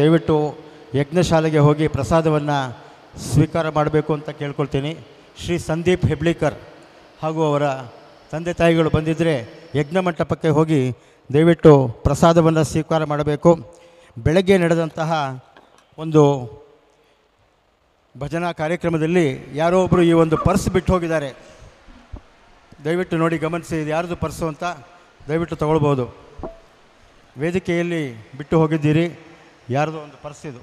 ದಯವಿಟ್ಟು ಯಜ್ಞಶಾಲೆಗೆ ಹೋಗಿ ಪ್ರಸಾದವನ್ನು ಸ್ವೀಕಾರ ಮಾಡಬೇಕು ಅಂತ ಕೇಳ್ಕೊಳ್ತೀನಿ ಶ್ರೀ ಸಂದೀಪ್ ಹೆಬ್ಳಿಕರ್ ಹಾಗೂ ಅವರ ತಂದೆ ತಾಯಿಗಳು ಬಂದಿದ್ದರೆ ಯಜ್ಞ ಮಂಟಪಕ್ಕೆ ಹೋಗಿ ದಯವಿಟ್ಟು ಪ್ರಸಾದವನ್ನು ಸ್ವೀಕಾರ ಮಾಡಬೇಕು ಬೆಳಗ್ಗೆ ನಡೆದಂತಹ ಒಂದು ಭಜನಾ ಕಾರ್ಯಕ್ರಮದಲ್ಲಿ ಯಾರೋ ಒಬ್ಬರು ಈ ಒಂದು ಪರ್ಸ್ ಬಿಟ್ಟು ಹೋಗಿದ್ದಾರೆ ದಯವಿಟ್ಟು ನೋಡಿ ಗಮನಿಸಿ ಇದು ಯಾರ್ದು ಪರ್ಸು ಅಂತ ದಯವಿಟ್ಟು ತಗೊಳ್ಬೋದು ವೇದಿಕೆಯಲ್ಲಿ ಬಿಟ್ಟು ಹೋಗಿದ್ದೀರಿ ಯಾರ್ದೋ ಒಂದು ಪರ್ಸ್ ಇದು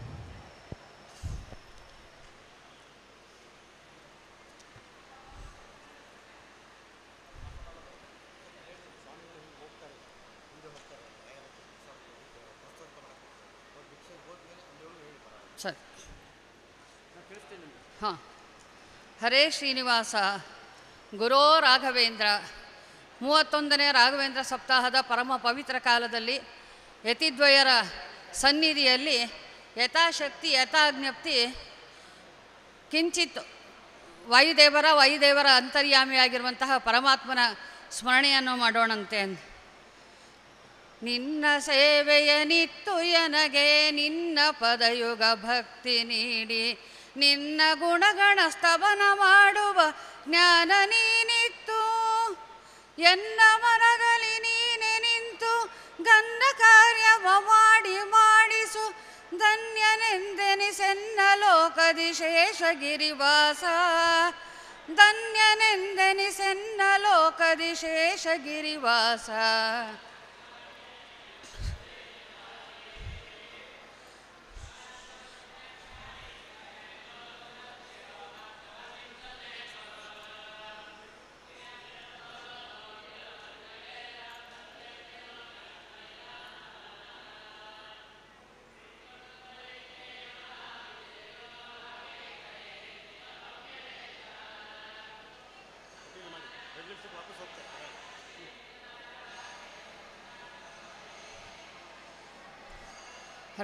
ಹರೇ ಶ್ರೀನಿವಾಸ ಗುರೋ ರಾಘವೇಂದ್ರ ಮೂವತ್ತೊಂದನೇ ರಾಘವೇಂದ್ರ ಸಪ್ತಾಹದ ಪರಮ ಪವಿತ್ರ ಕಾಲದಲ್ಲಿ ಯತಿದ್ವಯರ ಸನ್ನಿಧಿಯಲ್ಲಿ ಯಥಾಶಕ್ತಿ ಯಥಾಜ್ಞಪ್ತಿ ಕಿಂಚಿತ್ ವಾಯುದೇವರ ವಾಯುದೇವರ ಅಂತರ್ಯಾಮಿಯಾಗಿರುವಂತಹ ಪರಮಾತ್ಮನ ಸ್ಮರಣೆಯನ್ನು ಮಾಡೋಣಂತೆ ನಿನ್ನ ಸೇವೆಯ ಎನಗೆ ನಿನ್ನ ಪದಯುಗ ಭಕ್ತಿ ನೀಡಿ ನಿನ್ನ ಗುಣಗಣ ಸ್ತವನ ಮಾಡುವ ಜ್ಞಾನ ನೀನಿತ್ತು ಎನ್ನ ಮನಗಲಿ ನೀನೆ ನಿಂತು ಗಂಧ ಕಾರ್ಯವ ಮಾಡಿ धन्यनिन्दनि सेन्न लोकदिशेषगिरिवासा धन्यनिन्दनि सेन्न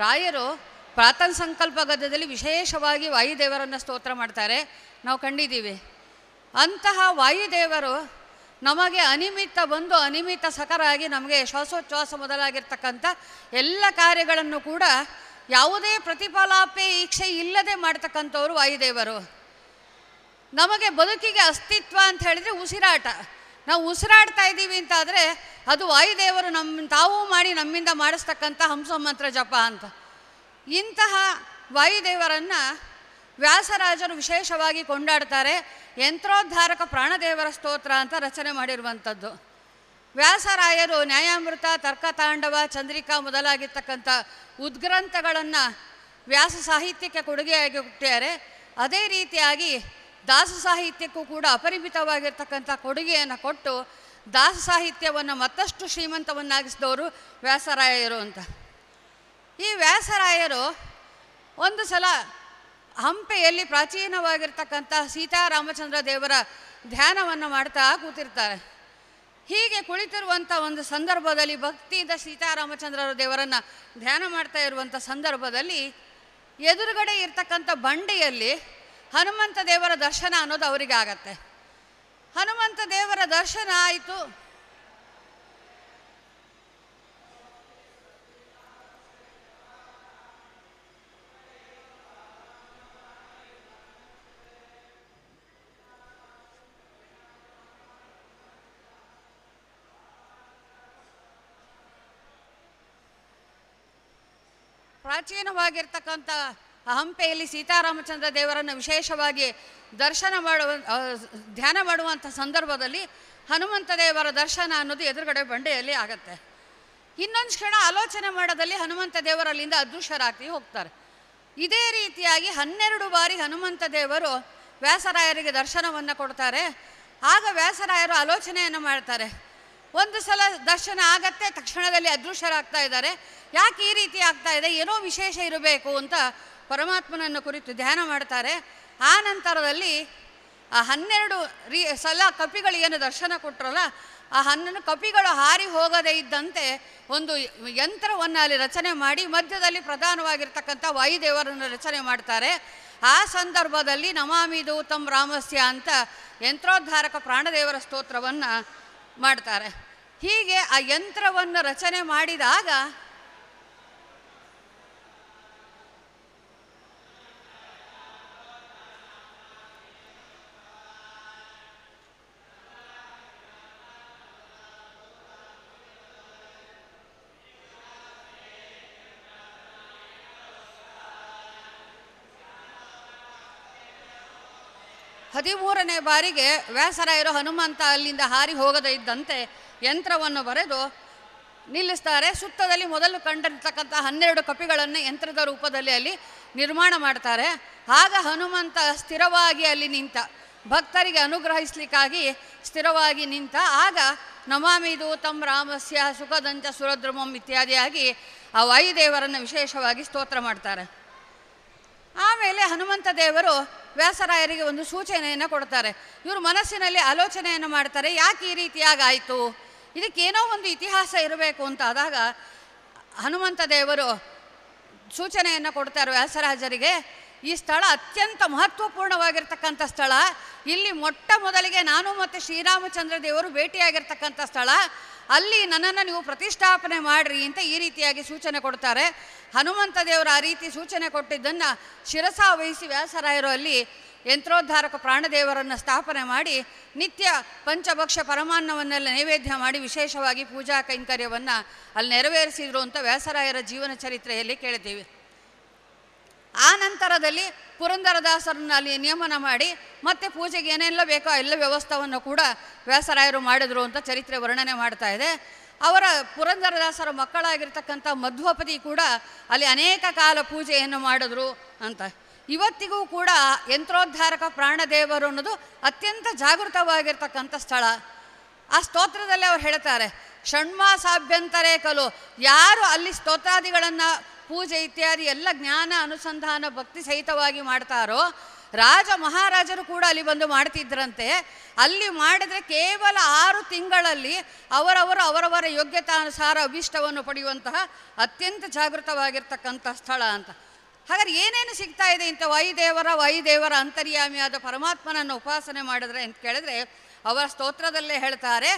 ರಾಯರು ಪ್ರಾತ ಸಂಕಲ್ಪ ಗದ್ದದಲ್ಲಿ ವಿಶೇಷವಾಗಿ ವಾಯುದೇವರನ್ನು ಸ್ತೋತ್ರ ಮಾಡ್ತಾರೆ ನಾವು ಕಂಡಿದ್ದೀವಿ ಅಂತಹ ವಾಯುದೇವರು ನಮಗೆ ಅನಿಮಿತ್ತ ಬಂದು ಅನಿಮಿತ್ತ ಸಕರಾಗಿ ನಮಗೆ ಶ್ವಾಸೋಚ್ಛಾಸ ಮೊದಲಾಗಿರ್ತಕ್ಕಂಥ ಎಲ್ಲ ಕಾರ್ಯಗಳನ್ನು ಕೂಡ ಯಾವುದೇ ಪ್ರತಿಫಲಾಪೇ ಈಕ್ಷೆ ಇಲ್ಲದೆ ಮಾಡ್ತಕ್ಕಂಥವ್ರು ವಾಯುದೇವರು ನಮಗೆ ಬದುಕಿಗೆ ಅಸ್ತಿತ್ವ ಅಂತ ಹೇಳಿದರೆ ಉಸಿರಾಟ ನಾವು ಉಸಿರಾಡ್ತಾ ಇದ್ದೀವಿ ಅಂತ ಆದರೆ ಅದು ವಾಯುದೇವರು ನಮ್ಮ ತಾವು ಮಾಡಿ ನಮ್ಮಿಂದ ಮಾಡಿಸ್ತಕ್ಕಂಥ ಹಂಸ ಮಂತ್ರ ಜಪ ಅಂತ ಇಂತಹ ವಾಯುದೇವರನ್ನು ವ್ಯಾಸರಾಜರು ವಿಶೇಷವಾಗಿ ಕೊಂಡಾಡ್ತಾರೆ ಯಂತ್ರೋದ್ಧಾರಕ ಪ್ರಾಣದೇವರ ಸ್ತೋತ್ರ ಅಂತ ರಚನೆ ಮಾಡಿರುವಂಥದ್ದು ವ್ಯಾಸರಾಯರು ನ್ಯಾಯಾಮೃತ ತರ್ಕತಾಂಡವ ಚಂದ್ರಿಕಾ ಮೊದಲಾಗಿರ್ತಕ್ಕಂಥ ಉದ್ಗ್ರಂಥಗಳನ್ನು ವ್ಯಾಸ ಸಾಹಿತ್ಯಕ್ಕೆ ಕೊಡುಗೆಯಾಗಿ ಹುಟ್ಟಿದ್ದಾರೆ ಅದೇ ರೀತಿಯಾಗಿ ದಾಸ ಸಾಹಿತ್ಯಕ್ಕೂ ಕೂಡ ಅಪರಿಮಿತವಾಗಿರ್ತಕ್ಕಂಥ ಕೊಡುಗೆಯನ್ನು ಕೊಟ್ಟು ದಾಸ ಸಾಹಿತ್ಯವನ್ನು ಮತ್ತಷ್ಟು ಶ್ರೀಮಂತವನ್ನಾಗಿಸಿದವರು ವ್ಯಾಸರಾಯರು ಅಂತ ಈ ವ್ಯಾಸರಾಯರು ಒಂದು ಸಲ ಹಂಪೆಯಲ್ಲಿ ಪ್ರಾಚೀನವಾಗಿರ್ತಕ್ಕಂಥ ಸೀತಾರಾಮಚಂದ್ರ ದೇವರ ಧ್ಯಾನವನ್ನು ಮಾಡ್ತಾ ಕೂತಿರ್ತಾರೆ ಹೀಗೆ ಕುಳಿತಿರುವಂಥ ಒಂದು ಸಂದರ್ಭದಲ್ಲಿ ಭಕ್ತಿಯಿಂದ ಸೀತಾರಾಮಚಂದ್ರ ದೇವರನ್ನು ಧ್ಯಾನ ಮಾಡ್ತಾ ಇರುವಂಥ ಸಂದರ್ಭದಲ್ಲಿ ಎದುರುಗಡೆ ಇರ್ತಕ್ಕಂಥ ಬಂಡೆಯಲ್ಲಿ ಹನುಮಂತ ದೇವರ ದರ್ಶನ ಅನ್ನೋದು ಅವರಿಗೆ ಆಗತ್ತೆ ಹನುಮಂತ ದೇವರ ದರ್ಶನ ಆಯಿತು ಪ್ರಾಚೀನವಾಗಿರ್ತಕ್ಕಂಥ ಹಂಪೆಯಲ್ಲಿ ಸೀತಾರಾಮಚಂದ್ರ ದೇವರನ್ನು ವಿಶೇಷವಾಗಿ ದರ್ಶನ ಮಾಡುವ ಧ್ಯಾನ ಮಾಡುವಂಥ ಸಂದರ್ಭದಲ್ಲಿ ಹನುಮಂತ ದೇವರ ದರ್ಶನ ಅನ್ನೋದು ಎದುರುಗಡೆ ಬಂಡೆಯಲ್ಲಿ ಆಗತ್ತೆ ಇನ್ನೊಂದು ಕ್ಷಣ ಆಲೋಚನೆ ಮಾಡೋದಲ್ಲಿ ಹನುಮಂತ ದೇವರಲ್ಲಿಂದ ಅದೃಶ್ಯರಾಗ್ತಿ ಹೋಗ್ತಾರೆ ಇದೇ ರೀತಿಯಾಗಿ ಹನ್ನೆರಡು ಬಾರಿ ಹನುಮಂತ ದೇವರು ವ್ಯಾಸರಾಯರಿಗೆ ದರ್ಶನವನ್ನು ಕೊಡ್ತಾರೆ ಆಗ ವ್ಯಾಸರಾಯರು ಆಲೋಚನೆಯನ್ನು ಮಾಡ್ತಾರೆ ಒಂದು ಸಲ ದರ್ಶನ ಆಗತ್ತೆ ತಕ್ಷಣದಲ್ಲಿ ಅದೃಶ್ಯರಾಗ್ತಾ ಇದ್ದಾರೆ ಯಾಕೆ ಈ ರೀತಿ ಆಗ್ತಾ ಇದೆ ಏನೋ ವಿಶೇಷ ಇರಬೇಕು ಅಂತ ಪರಮಾತ್ಮನನ್ನು ಕುರಿತು ಧ್ಯಾನ ಮಾಡ್ತಾರೆ ಆ ನಂತರದಲ್ಲಿ ಆ ಹನ್ನೆರಡು ರೀ ಸಲ ಕಪಿಗಳು ಏನು ದರ್ಶನ ಕೊಟ್ಟರಲ್ಲ ಆ ಹನ್ನೆರಡು ಕಪಿಗಳು ಹಾರಿ ಹೋಗದೇ ಇದ್ದಂತೆ ಒಂದು ಯಂತ್ರವನ್ನು ಅಲ್ಲಿ ರಚನೆ ಮಾಡಿ ಮಧ್ಯದಲ್ಲಿ ಪ್ರಧಾನವಾಗಿರ್ತಕ್ಕಂಥ ವಾಯುದೇವರನ್ನು ರಚನೆ ಮಾಡ್ತಾರೆ ಆ ಸಂದರ್ಭದಲ್ಲಿ ನಮಾಮಿ ದೂತಂ ರಾಮಸ್ಯ ಅಂತ ಯಂತ್ರೋದ್ಧಾರಕ ಪ್ರಾಣದೇವರ ಸ್ತೋತ್ರವನ್ನು ಮಾಡ್ತಾರೆ ಹೀಗೆ ಆ ಯಂತ್ರವನ್ನು ರಚನೆ ಮಾಡಿದಾಗ ಹದಿಮೂರನೇ ಬಾರಿಗೆ ವ್ಯಾಸರಾಯರು ಹನುಮಂತ ಅಲ್ಲಿಂದ ಹಾರಿ ಹೋಗದೇ ಇದ್ದಂತೆ ಯಂತ್ರವನ್ನು ಬರೆದು ನಿಲ್ಲಿಸ್ತಾರೆ ಸುತ್ತದಲ್ಲಿ ಮೊದಲು ಕಂಡಿರ್ತಕ್ಕಂಥ ಹನ್ನೆರಡು ಕಪಿಗಳನ್ನು ಯಂತ್ರದ ರೂಪದಲ್ಲಿ ಅಲ್ಲಿ ನಿರ್ಮಾಣ ಮಾಡ್ತಾರೆ ಆಗ ಹನುಮಂತ ಸ್ಥಿರವಾಗಿ ಅಲ್ಲಿ ನಿಂತ ಭಕ್ತರಿಗೆ ಅನುಗ್ರಹಿಸಲಿಕ್ಕಾಗಿ ಸ್ಥಿರವಾಗಿ ನಿಂತ ಆಗ ನಮಾಮಿದು ದೂತಂ ರಾಮಸ್ಯ ಸುಖದಂಚ ಸುರದ್ರಮಂ ಇತ್ಯಾದಿಯಾಗಿ ಆ ವಾಯುದೇವರನ್ನು ವಿಶೇಷವಾಗಿ ಸ್ತೋತ್ರ ಮಾಡ್ತಾರೆ ಆಮೇಲೆ ಹನುಮಂತ ದೇವರು ವ್ಯಾಸರಾಯರಿಗೆ ಒಂದು ಸೂಚನೆಯನ್ನು ಕೊಡ್ತಾರೆ ಇವರು ಮನಸ್ಸಿನಲ್ಲಿ ಆಲೋಚನೆಯನ್ನು ಮಾಡ್ತಾರೆ ಯಾಕೆ ಈ ರೀತಿಯಾಗಾಯಿತು ಇದಕ್ಕೇನೋ ಒಂದು ಇತಿಹಾಸ ಇರಬೇಕು ಅಂತ ಆದಾಗ ಹನುಮಂತ ದೇವರು ಸೂಚನೆಯನ್ನು ಕೊಡ್ತಾರೆ ವ್ಯಾಸರಾಜರಿಗೆ ಈ ಸ್ಥಳ ಅತ್ಯಂತ ಮಹತ್ವಪೂರ್ಣವಾಗಿರ್ತಕ್ಕಂಥ ಸ್ಥಳ ಇಲ್ಲಿ ಮೊಟ್ಟ ಮೊದಲಿಗೆ ನಾನು ಮತ್ತು ಶ್ರೀರಾಮಚಂದ್ರ ದೇವರು ಭೇಟಿಯಾಗಿರ್ತಕ್ಕಂಥ ಸ್ಥಳ ಅಲ್ಲಿ ನನ್ನನ್ನು ನೀವು ಪ್ರತಿಷ್ಠಾಪನೆ ಮಾಡಿರಿ ಅಂತ ಈ ರೀತಿಯಾಗಿ ಸೂಚನೆ ಕೊಡ್ತಾರೆ ಹನುಮಂತ ದೇವರು ಆ ರೀತಿ ಸೂಚನೆ ಕೊಟ್ಟಿದ್ದನ್ನು ಶಿರಸಾ ವಹಿಸಿ ವ್ಯಾಸರಾಯರು ಅಲ್ಲಿ ಯಂತ್ರೋದ್ಧಾರಕ ಪ್ರಾಣದೇವರನ್ನು ಸ್ಥಾಪನೆ ಮಾಡಿ ನಿತ್ಯ ಪಂಚಭಕ್ಷ ಪರಮಾನ್ನವನ್ನೆಲ್ಲ ನೈವೇದ್ಯ ಮಾಡಿ ವಿಶೇಷವಾಗಿ ಪೂಜಾ ಕೈಂಕರ್ಯವನ್ನು ಅಲ್ಲಿ ನೆರವೇರಿಸಿದರು ಅಂತ ವ್ಯಾಸರಾಯರ ಜೀವನ ಚರಿತ್ರೆಯಲ್ಲಿ ಕೇಳಿದ್ದೀವಿ ಆ ನಂತರದಲ್ಲಿ ಪುರಂದರದಾಸರನ್ನು ಅಲ್ಲಿ ನಿಯಮನ ಮಾಡಿ ಮತ್ತೆ ಪೂಜೆಗೆ ಏನೆಲ್ಲ ಬೇಕೋ ಎಲ್ಲ ವ್ಯವಸ್ಥವನ್ನು ಕೂಡ ವ್ಯಾಸರಾಯರು ಮಾಡಿದರು ಅಂತ ಚರಿತ್ರೆ ವರ್ಣನೆ ಮಾಡ್ತಾ ಇದೆ ಅವರ ಪುರಂದರದಾಸರ ಮಕ್ಕಳಾಗಿರ್ತಕ್ಕಂಥ ಮಧ್ವಪತಿ ಕೂಡ ಅಲ್ಲಿ ಅನೇಕ ಕಾಲ ಪೂಜೆಯನ್ನು ಮಾಡಿದ್ರು ಅಂತ ಇವತ್ತಿಗೂ ಕೂಡ ಯಂತ್ರೋದ್ಧಾರಕ ಪ್ರಾಣದೇವರು ಅನ್ನೋದು ಅತ್ಯಂತ ಜಾಗೃತವಾಗಿರ್ತಕ್ಕಂಥ ಸ್ಥಳ ಆ ಸ್ತೋತ್ರದಲ್ಲಿ ಅವ್ರು ಹೇಳ್ತಾರೆ ಷಣ್ಮಾಸಾಭ್ಯಂತರೇ ಕಲು ಯಾರು ಅಲ್ಲಿ ಸ್ತೋತ್ರಾದಿಗಳನ್ನು ಪೂಜೆ ಇತ್ಯಾದಿ ಎಲ್ಲ ಜ್ಞಾನ ಅನುಸಂಧಾನ ಭಕ್ತಿ ಸಹಿತವಾಗಿ ಮಾಡ್ತಾರೋ ರಾಜ ಮಹಾರಾಜರು ಕೂಡ ಅಲ್ಲಿ ಬಂದು ಮಾಡ್ತಿದ್ರಂತೆ ಅಲ್ಲಿ ಮಾಡಿದ್ರೆ ಕೇವಲ ಆರು ತಿಂಗಳಲ್ಲಿ ಅವರವರು ಅವರವರ ಯೋಗ್ಯತಾನುಸಾರ ಅಭೀಷ್ಟವನ್ನು ಪಡೆಯುವಂತಹ ಅತ್ಯಂತ ಜಾಗೃತವಾಗಿರ್ತಕ್ಕಂಥ ಸ್ಥಳ ಅಂತ ಹಾಗಾದ್ರೆ ಏನೇನು ಸಿಗ್ತಾ ಇದೆ ಇಂಥ ವಾಯುದೇವರ ವಾಯುದೇವರ ಅಂತರ್ಯಾಮಿಯಾದ ಪರಮಾತ್ಮನನ್ನು ಉಪಾಸನೆ ಮಾಡಿದ್ರೆ ಅಂತ ಕೇಳಿದ್ರೆ ಅವರ ಸ್ತೋತ್ರದಲ್ಲೇ ಹೇಳ್ತಾರೆ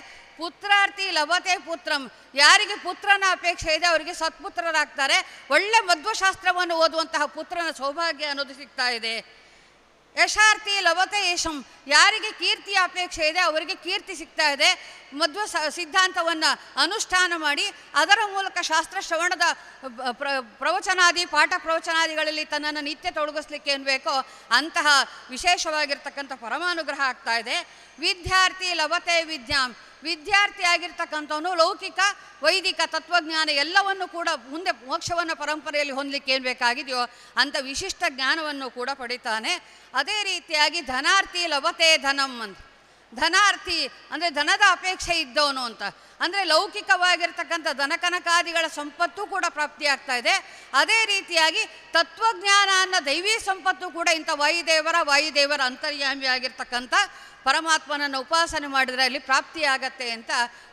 ಪುತ್ರಾರ್ಥಿ ಲಭತೆ ಪುತ್ರಂ ಯಾರಿಗೆ ಪುತ್ರನ ಅಪೇಕ್ಷೆ ಇದೆ ಅವರಿಗೆ ಸತ್ಪುತ್ರರಾಗ್ತಾರೆ ಒಳ್ಳೆ ಮಧ್ವಶಾಸ್ತ್ರವನ್ನು ಓದುವಂತಹ ಪುತ್ರನ ಸೌಭಾಗ್ಯ ಅನ್ನೋದು ಸಿಗ್ತಾ ಇದೆ ಯಶಾರ್ಥಿ ಲವತೆ ಯಶಂ ಯಾರಿಗೆ ಕೀರ್ತಿಯ ಅಪೇಕ್ಷೆ ಇದೆ ಅವರಿಗೆ ಕೀರ್ತಿ ಸಿಗ್ತಾ ಇದೆ ಮಧ್ವ ಸಿದ್ಧಾಂತವನ್ನು ಅನುಷ್ಠಾನ ಮಾಡಿ ಅದರ ಮೂಲಕ ಶಾಸ್ತ್ರ ಶ್ರವಣದ ಪ್ರವಚನಾದಿ ಪಾಠ ಪ್ರವಚನಾದಿಗಳಲ್ಲಿ ತನ್ನನ್ನು ನಿತ್ಯ ತೊಡಗಿಸ್ಲಿಕ್ಕೆ ಏನು ಬೇಕೋ ಅಂತಹ ವಿಶೇಷವಾಗಿರ್ತಕ್ಕಂಥ ಪರಮಾನುಗ್ರಹ ಆಗ್ತಾ ಇದೆ ವಿದ್ಯಾರ್ಥಿ ಲವತೆ ವಿದ್ಯಾಂ ವಿದ್ಯಾರ್ಥಿ ಆಗಿರ್ತಕ್ಕಂಥವನು ಲೌಕಿಕ ವೈದಿಕ ತತ್ವಜ್ಞಾನ ಎಲ್ಲವನ್ನು ಕೂಡ ಮುಂದೆ ಮೋಕ್ಷವನ್ನು ಪರಂಪರೆಯಲ್ಲಿ ಹೊಂದಲಿಕ್ಕೆ ಏನು ಬೇಕಾಗಿದೆಯೋ ಅಂಥ ವಿಶಿಷ್ಟ ಜ್ಞಾನವನ್ನು ಕೂಡ ಪಡಿತಾನೆ ಅದೇ ರೀತಿಯಾಗಿ ಧನಾರ್ಥಿ ಲಭತೆ ಧನಂ ಅಂತ ಧನಾರ್ಥಿ ಅಂದರೆ ಧನದ ಅಪೇಕ್ಷೆ ಇದ್ದವನು ಅಂತ ಅಂದರೆ ಲೌಕಿಕವಾಗಿರ್ತಕ್ಕಂಥ ದನಕನಕಾದಿಗಳ ಸಂಪತ್ತು ಕೂಡ ಪ್ರಾಪ್ತಿಯಾಗ್ತಾ ಇದೆ ಅದೇ ರೀತಿಯಾಗಿ ತತ್ವಜ್ಞಾನ ಅನ್ನೋ ದೈವೀ ಸಂಪತ್ತು ಕೂಡ ಇಂಥ ವಾಯುದೇವರ ವಾಯುದೇವರ ಅಂತರ್ಯಾಮಿಯಾಗಿರ್ತಕ್ಕಂಥ ಪರಮಾತ್ಮನನ್ನು ಉಪಾಸನೆ ಮಾಡಿದರೆ ಅಲ್ಲಿ ಪ್ರಾಪ್ತಿಯಾಗತ್ತೆ ಅಂತ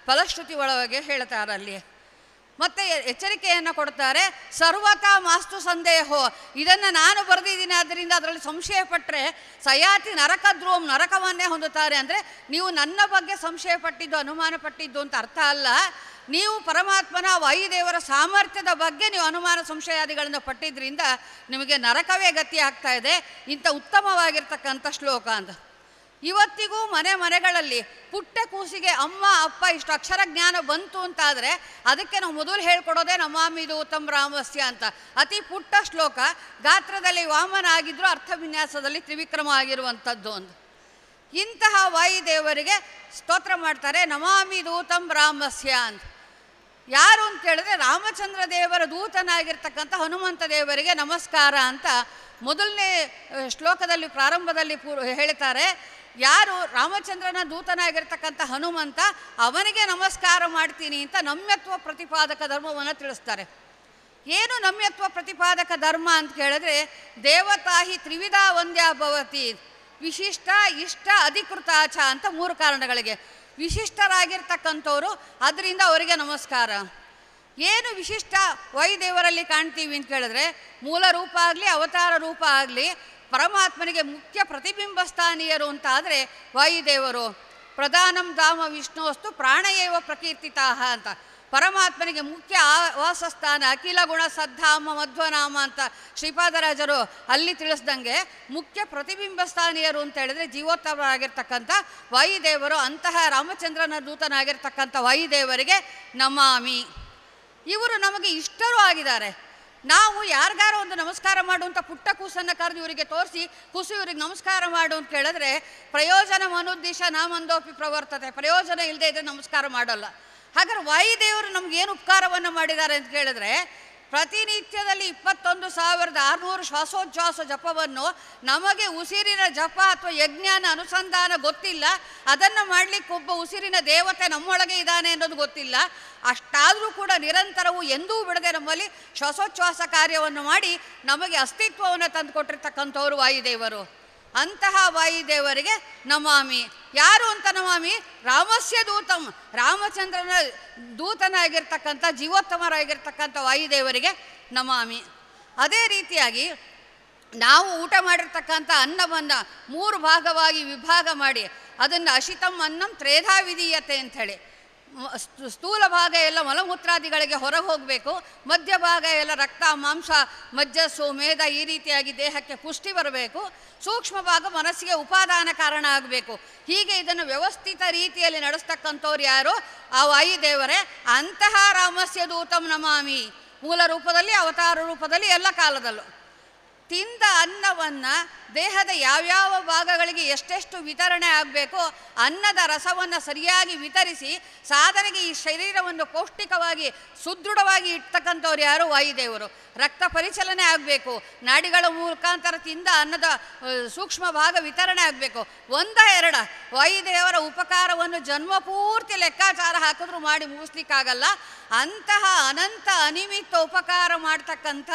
ಫಲಶ್ರುತಿ ಒಳಗೆ ಹೇಳ್ತಾರೆ ಅಲ್ಲಿ ಮತ್ತು ಎಚ್ಚರಿಕೆಯನ್ನು ಕೊಡ್ತಾರೆ ಸರ್ವಕ ಮಾಸ್ತು ಸಂದೇಹೋ ಇದನ್ನು ನಾನು ಬರೆದಿದ್ದೀನಿ ಆದ್ದರಿಂದ ಅದರಲ್ಲಿ ಸಂಶಯಪಟ್ಟರೆ ಸಯಾತಿ ನರಕ ಧ್ರುವಂ ನರಕವನ್ನೇ ಹೊಂದುತ್ತಾರೆ ಅಂದರೆ ನೀವು ನನ್ನ ಬಗ್ಗೆ ಸಂಶಯ ಪಟ್ಟಿದ್ದು ಅನುಮಾನ ಪಟ್ಟಿದ್ದು ಅಂತ ಅರ್ಥ ಅಲ್ಲ ನೀವು ಪರಮಾತ್ಮನ ವಾಯುದೇವರ ಸಾಮರ್ಥ್ಯದ ಬಗ್ಗೆ ನೀವು ಅನುಮಾನ ಸಂಶಯಾದಿಗಳನ್ನು ಪಟ್ಟಿದ್ದರಿಂದ ನಿಮಗೆ ನರಕವೇ ಗತಿ ಆಗ್ತಾ ಇದೆ ಇಂಥ ಉತ್ತಮವಾಗಿರ್ತಕ್ಕಂಥ ಶ್ಲೋಕ ಅಂತ ಇವತ್ತಿಗೂ ಮನೆ ಮನೆಗಳಲ್ಲಿ ಪುಟ್ಟ ಕೂಸಿಗೆ ಅಮ್ಮ ಅಪ್ಪ ಇಷ್ಟು ಅಕ್ಷರ ಜ್ಞಾನ ಬಂತು ಅಂತಾದರೆ ಅದಕ್ಕೆ ನಾವು ಮೊದಲು ಹೇಳ್ಕೊಡೋದೇ ನಮಾಮಿದು ಉತ್ತಮ ರಾಮಸ್ಯ ಅಂತ ಅತಿ ಪುಟ್ಟ ಶ್ಲೋಕ ಗಾತ್ರದಲ್ಲಿ ವಾಮನ ಆಗಿದ್ದರೂ ಅರ್ಥವಿನ್ಯಾಸದಲ್ಲಿ ತ್ರಿವಿಕ್ರಮ ಆಗಿರುವಂಥದ್ದು ಒಂದು ಇಂತಹ ವಾಯುದೇವರಿಗೆ ಸ್ತೋತ್ರ ಮಾಡ್ತಾರೆ ನಮಾಮಿದೂತಂ ದೂತಂ ರಾಮಸ್ಯ ಅಂತ ಯಾರು ಅಂತ ರಾಮಚಂದ್ರ ದೇವರ ದೂತನಾಗಿರ್ತಕ್ಕಂಥ ಹನುಮಂತ ದೇವರಿಗೆ ನಮಸ್ಕಾರ ಅಂತ ಮೊದಲನೇ ಶ್ಲೋಕದಲ್ಲಿ ಪ್ರಾರಂಭದಲ್ಲಿ ಪೂ ಹೇಳ್ತಾರೆ ಯಾರು ರಾಮಚಂದ್ರನ ದೂತನಾಗಿರ್ತಕ್ಕಂಥ ಹನುಮಂತ ಅವನಿಗೆ ನಮಸ್ಕಾರ ಮಾಡ್ತೀನಿ ಅಂತ ನಮ್ಯತ್ವ ಪ್ರತಿಪಾದಕ ಧರ್ಮವನ್ನು ತಿಳಿಸ್ತಾರೆ ಏನು ನಮ್ಯತ್ವ ಪ್ರತಿಪಾದಕ ಧರ್ಮ ಅಂತ ಕೇಳಿದ್ರೆ ದೇವತಾಹಿ ತ್ರಿವಿಧ ವಂದ್ಯಾಭವತಿ ವಿಶಿಷ್ಟ ಇಷ್ಟ ಅಧಿಕೃತ ಆಚ ಅಂತ ಮೂರು ಕಾರಣಗಳಿಗೆ ವಿಶಿಷ್ಟರಾಗಿರ್ತಕ್ಕಂಥವ್ರು ಅದರಿಂದ ಅವರಿಗೆ ನಮಸ್ಕಾರ ಏನು ವಿಶಿಷ್ಟ ವೈ ದೇವರಲ್ಲಿ ಕಾಣ್ತೀವಿ ಅಂತ ಕೇಳಿದ್ರೆ ಮೂಲ ರೂಪ ಆಗಲಿ ಅವತಾರ ರೂಪ ಆಗಲಿ ಪರಮಾತ್ಮನಿಗೆ ಮುಖ್ಯ ಪ್ರತಿಬಿಂಬ ಸ್ಥಾನೀಯರು ಅಂತಾದರೆ ವಾಯುದೇವರು ಪ್ರಧಾನಂ ಧಾಮ ವಿಷ್ಣುವಸ್ತು ಪ್ರಾಣಯೇವ ಪ್ರಕೀರ್ತಿತಾಹ ಅಂತ ಪರಮಾತ್ಮನಿಗೆ ಮುಖ್ಯ ವಾಸಸ್ಥಾನ ಅಖಿಲ ಗುಣ ಸದ್ಧಾಮ ಮಧ್ವನಾಮ ಅಂತ ಶ್ರೀಪಾದರಾಜರು ಅಲ್ಲಿ ತಿಳಿಸ್ದಂಗೆ ಮುಖ್ಯ ಪ್ರತಿಬಿಂಬ ಸ್ಥಾನೀಯರು ಅಂತ ಹೇಳಿದ್ರೆ ಜೀವೋತ್ತಮರಾಗಿರ್ತಕ್ಕಂಥ ವಾಯುದೇವರು ಅಂತಹ ರಾಮಚಂದ್ರನ ದೂತನಾಗಿರ್ತಕ್ಕಂಥ ವಾಯುದೇವರಿಗೆ ನಮಾಮಿ ಇವರು ನಮಗೆ ಇಷ್ಟರೂ ಆಗಿದ್ದಾರೆ ನಾವು ಯಾರಿಗಾರ ಒಂದು ನಮಸ್ಕಾರ ಮಾಡುವಂಥ ಪುಟ್ಟ ಕೂಸನ್ನು ಕರೆದು ಇವರಿಗೆ ತೋರಿಸಿ ಕುಸು ಇವರಿಗೆ ನಮಸ್ಕಾರ ಮಾಡು ಅಂತ ಕೇಳಿದ್ರೆ ಪ್ರಯೋಜನ ಮನೋದ್ದೇಶ ನಾಮಂದೋಪಿ ಪ್ರವರ್ತತೆ ಪ್ರಯೋಜನ ಇಲ್ಲದೆ ಇದ್ರೆ ನಮಸ್ಕಾರ ಮಾಡಲ್ಲ ಹಾಗಾದ್ರೆ ವಾಯುದೇವರು ಏನು ಉಪಕಾರವನ್ನು ಮಾಡಿದ್ದಾರೆ ಅಂತ ಕೇಳಿದ್ರೆ ಪ್ರತಿನಿತ್ಯದಲ್ಲಿ ಇಪ್ಪತ್ತೊಂದು ಸಾವಿರದ ಆರುನೂರು ಶ್ವಾಸೋಚ್ಛ್ವಾಸ ಜಪವನ್ನು ನಮಗೆ ಉಸಿರಿನ ಜಪ ಅಥವಾ ಯಜ್ಞಾನ ಅನುಸಂಧಾನ ಗೊತ್ತಿಲ್ಲ ಅದನ್ನು ಮಾಡಲಿಕ್ಕೆ ಒಬ್ಬ ಉಸಿರಿನ ದೇವತೆ ನಮ್ಮೊಳಗೆ ಇದ್ದಾನೆ ಅನ್ನೋದು ಗೊತ್ತಿಲ್ಲ ಅಷ್ಟಾದರೂ ಕೂಡ ನಿರಂತರವು ಎಂದೂ ಬಿಡದೆ ನಮ್ಮಲ್ಲಿ ಶ್ವಾಸೋಚ್ಛ್ವಾಸ ಕಾರ್ಯವನ್ನು ಮಾಡಿ ನಮಗೆ ಅಸ್ತಿತ್ವವನ್ನು ತಂದುಕೊಟ್ಟಿರ್ತಕ್ಕಂಥವ್ರು ವಾಯುದೇವರು ಅಂತಹ ವಾಯುದೇವರಿಗೆ ನಮಾಮಿ ಯಾರು ಅಂತ ನಮಾಮಿ ರಾಮಸ್ಯ ದೂತಂ ರಾಮಚಂದ್ರನ ದೂತನಾಗಿರ್ತಕ್ಕಂಥ ಜೀವೋತ್ತಮರಾಗಿರ್ತಕ್ಕಂಥ ವಾಯುದೇವರಿಗೆ ನಮಾಮಿ ಅದೇ ರೀತಿಯಾಗಿ ನಾವು ಊಟ ಮಾಡಿರ್ತಕ್ಕಂಥ ಅನ್ನವನ್ನು ಮೂರು ಭಾಗವಾಗಿ ವಿಭಾಗ ಮಾಡಿ ಅದನ್ನು ಅಶಿತಂ ಅನ್ನಂ ತ್ರೇಧಾ ವಿಧೀಯತೆ ಅಂಥೇಳಿ ಸ್ಥೂಲ ಭಾಗ ಎಲ್ಲ ಮಲಮೂತ್ರಾದಿಗಳಿಗೆ ಹೊರಗೆ ಹೋಗಬೇಕು ಮಧ್ಯಭಾಗ ಎಲ್ಲ ರಕ್ತ ಮಾಂಸ ಮಜ್ಜಸ್ಸು ಮೇಧ ಈ ರೀತಿಯಾಗಿ ದೇಹಕ್ಕೆ ಪುಷ್ಟಿ ಬರಬೇಕು ಸೂಕ್ಷ್ಮ ಭಾಗ ಮನಸ್ಸಿಗೆ ಉಪಾದಾನ ಕಾರಣ ಆಗಬೇಕು ಹೀಗೆ ಇದನ್ನು ವ್ಯವಸ್ಥಿತ ರೀತಿಯಲ್ಲಿ ನಡೆಸ್ತಕ್ಕಂಥವ್ರು ಯಾರು ಆ ವಾಯುದೇವರೇ ಅಂತಹ ರಾಮಸ್ಯ ದೂತಂ ನಮಾಮಿ ಮೂಲ ರೂಪದಲ್ಲಿ ಅವತಾರ ರೂಪದಲ್ಲಿ ಎಲ್ಲ ಕಾಲದಲ್ಲೂ ತಿಂದ ಅನ್ನವನ್ನು ದೇಹದ ಯಾವ್ಯಾವ ಭಾಗಗಳಿಗೆ ಎಷ್ಟೆಷ್ಟು ವಿತರಣೆ ಆಗಬೇಕು ಅನ್ನದ ರಸವನ್ನು ಸರಿಯಾಗಿ ವಿತರಿಸಿ ಸಾಧನೆಗೆ ಈ ಶರೀರವನ್ನು ಪೌಷ್ಟಿಕವಾಗಿ ಸುದೃಢವಾಗಿ ಇಡ್ತಕ್ಕಂಥವ್ರು ಯಾರು ವಾಯುದೇವರು ರಕ್ತ ಪರಿಚಲನೆ ಆಗಬೇಕು ನಾಡಿಗಳ ಮುಖಾಂತರ ತಿಂದ ಅನ್ನದ ಸೂಕ್ಷ್ಮ ಭಾಗ ವಿತರಣೆ ಆಗಬೇಕು ಒಂದ ಎರಡ ವಾಯುದೇವರ ಉಪಕಾರವನ್ನು ಜನ್ಮ ಪೂರ್ತಿ ಲೆಕ್ಕಾಚಾರ ಹಾಕಿದ್ರು ಮಾಡಿ ಮುಗಿಸ್ಲಿಕ್ಕಾಗಲ್ಲ ಅಂತಹ ಅನಂತ ಅನಿಮಿತ್ತ ಉಪಕಾರ ಮಾಡ್ತಕ್ಕಂಥ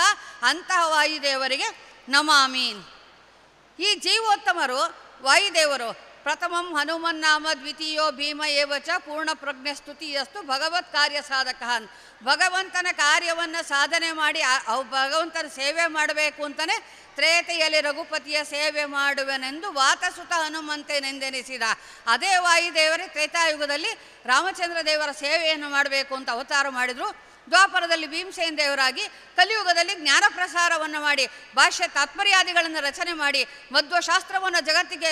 ಅಂತಹ ವಾಯುದೇವರಿಗೆ ನಮಾಮೀನ್ ಈ ಜೀವೋತ್ತಮರು ವಾಯುದೇವರು ಪ್ರಥಮಂ ಹನುಮನ್ನಾಮ ದ್ವಿತೀಯೋ ಭೀಮ ಏವಚ ಪೂರ್ಣ ಪ್ರಜ್ಞೆ ಸ್ತುತಿಯಸ್ತು ಭಗವತ್ ಕಾರ್ಯ ಸಾಧಕ ಭಗವಂತನ ಕಾರ್ಯವನ್ನು ಸಾಧನೆ ಮಾಡಿ ಭಗವಂತನ ಸೇವೆ ಮಾಡಬೇಕು ಅಂತಲೇ ತ್ರೇತೆಯಲ್ಲಿ ರಘುಪತಿಯ ಸೇವೆ ಮಾಡುವೆನೆಂದು ವಾತಸುತ ಹನುಮಂತೆನೆಂದೆನಿಸಿದ ಅದೇ ವಾಯುದೇವರೇ ತ್ರೇತಾಯುಗದಲ್ಲಿ ರಾಮಚಂದ್ರ ದೇವರ ಸೇವೆಯನ್ನು ಮಾಡಬೇಕು ಅಂತ ಅವತಾರ ಮಾಡಿದರು ದ್ವಾಪರದಲ್ಲಿ ಭೀಮಸೇನ ದೇವರಾಗಿ ಕಲಿಯುಗದಲ್ಲಿ ಜ್ಞಾನ ಪ್ರಸಾರವನ್ನು ಮಾಡಿ ಭಾಷೆ ತಾತ್ಪರ್ಯಾದಿಗಳನ್ನು ರಚನೆ ಮಾಡಿ ಮಧ್ವಶಾಸ್ತ್ರವನ್ನು ಜಗತ್ತಿಗೆ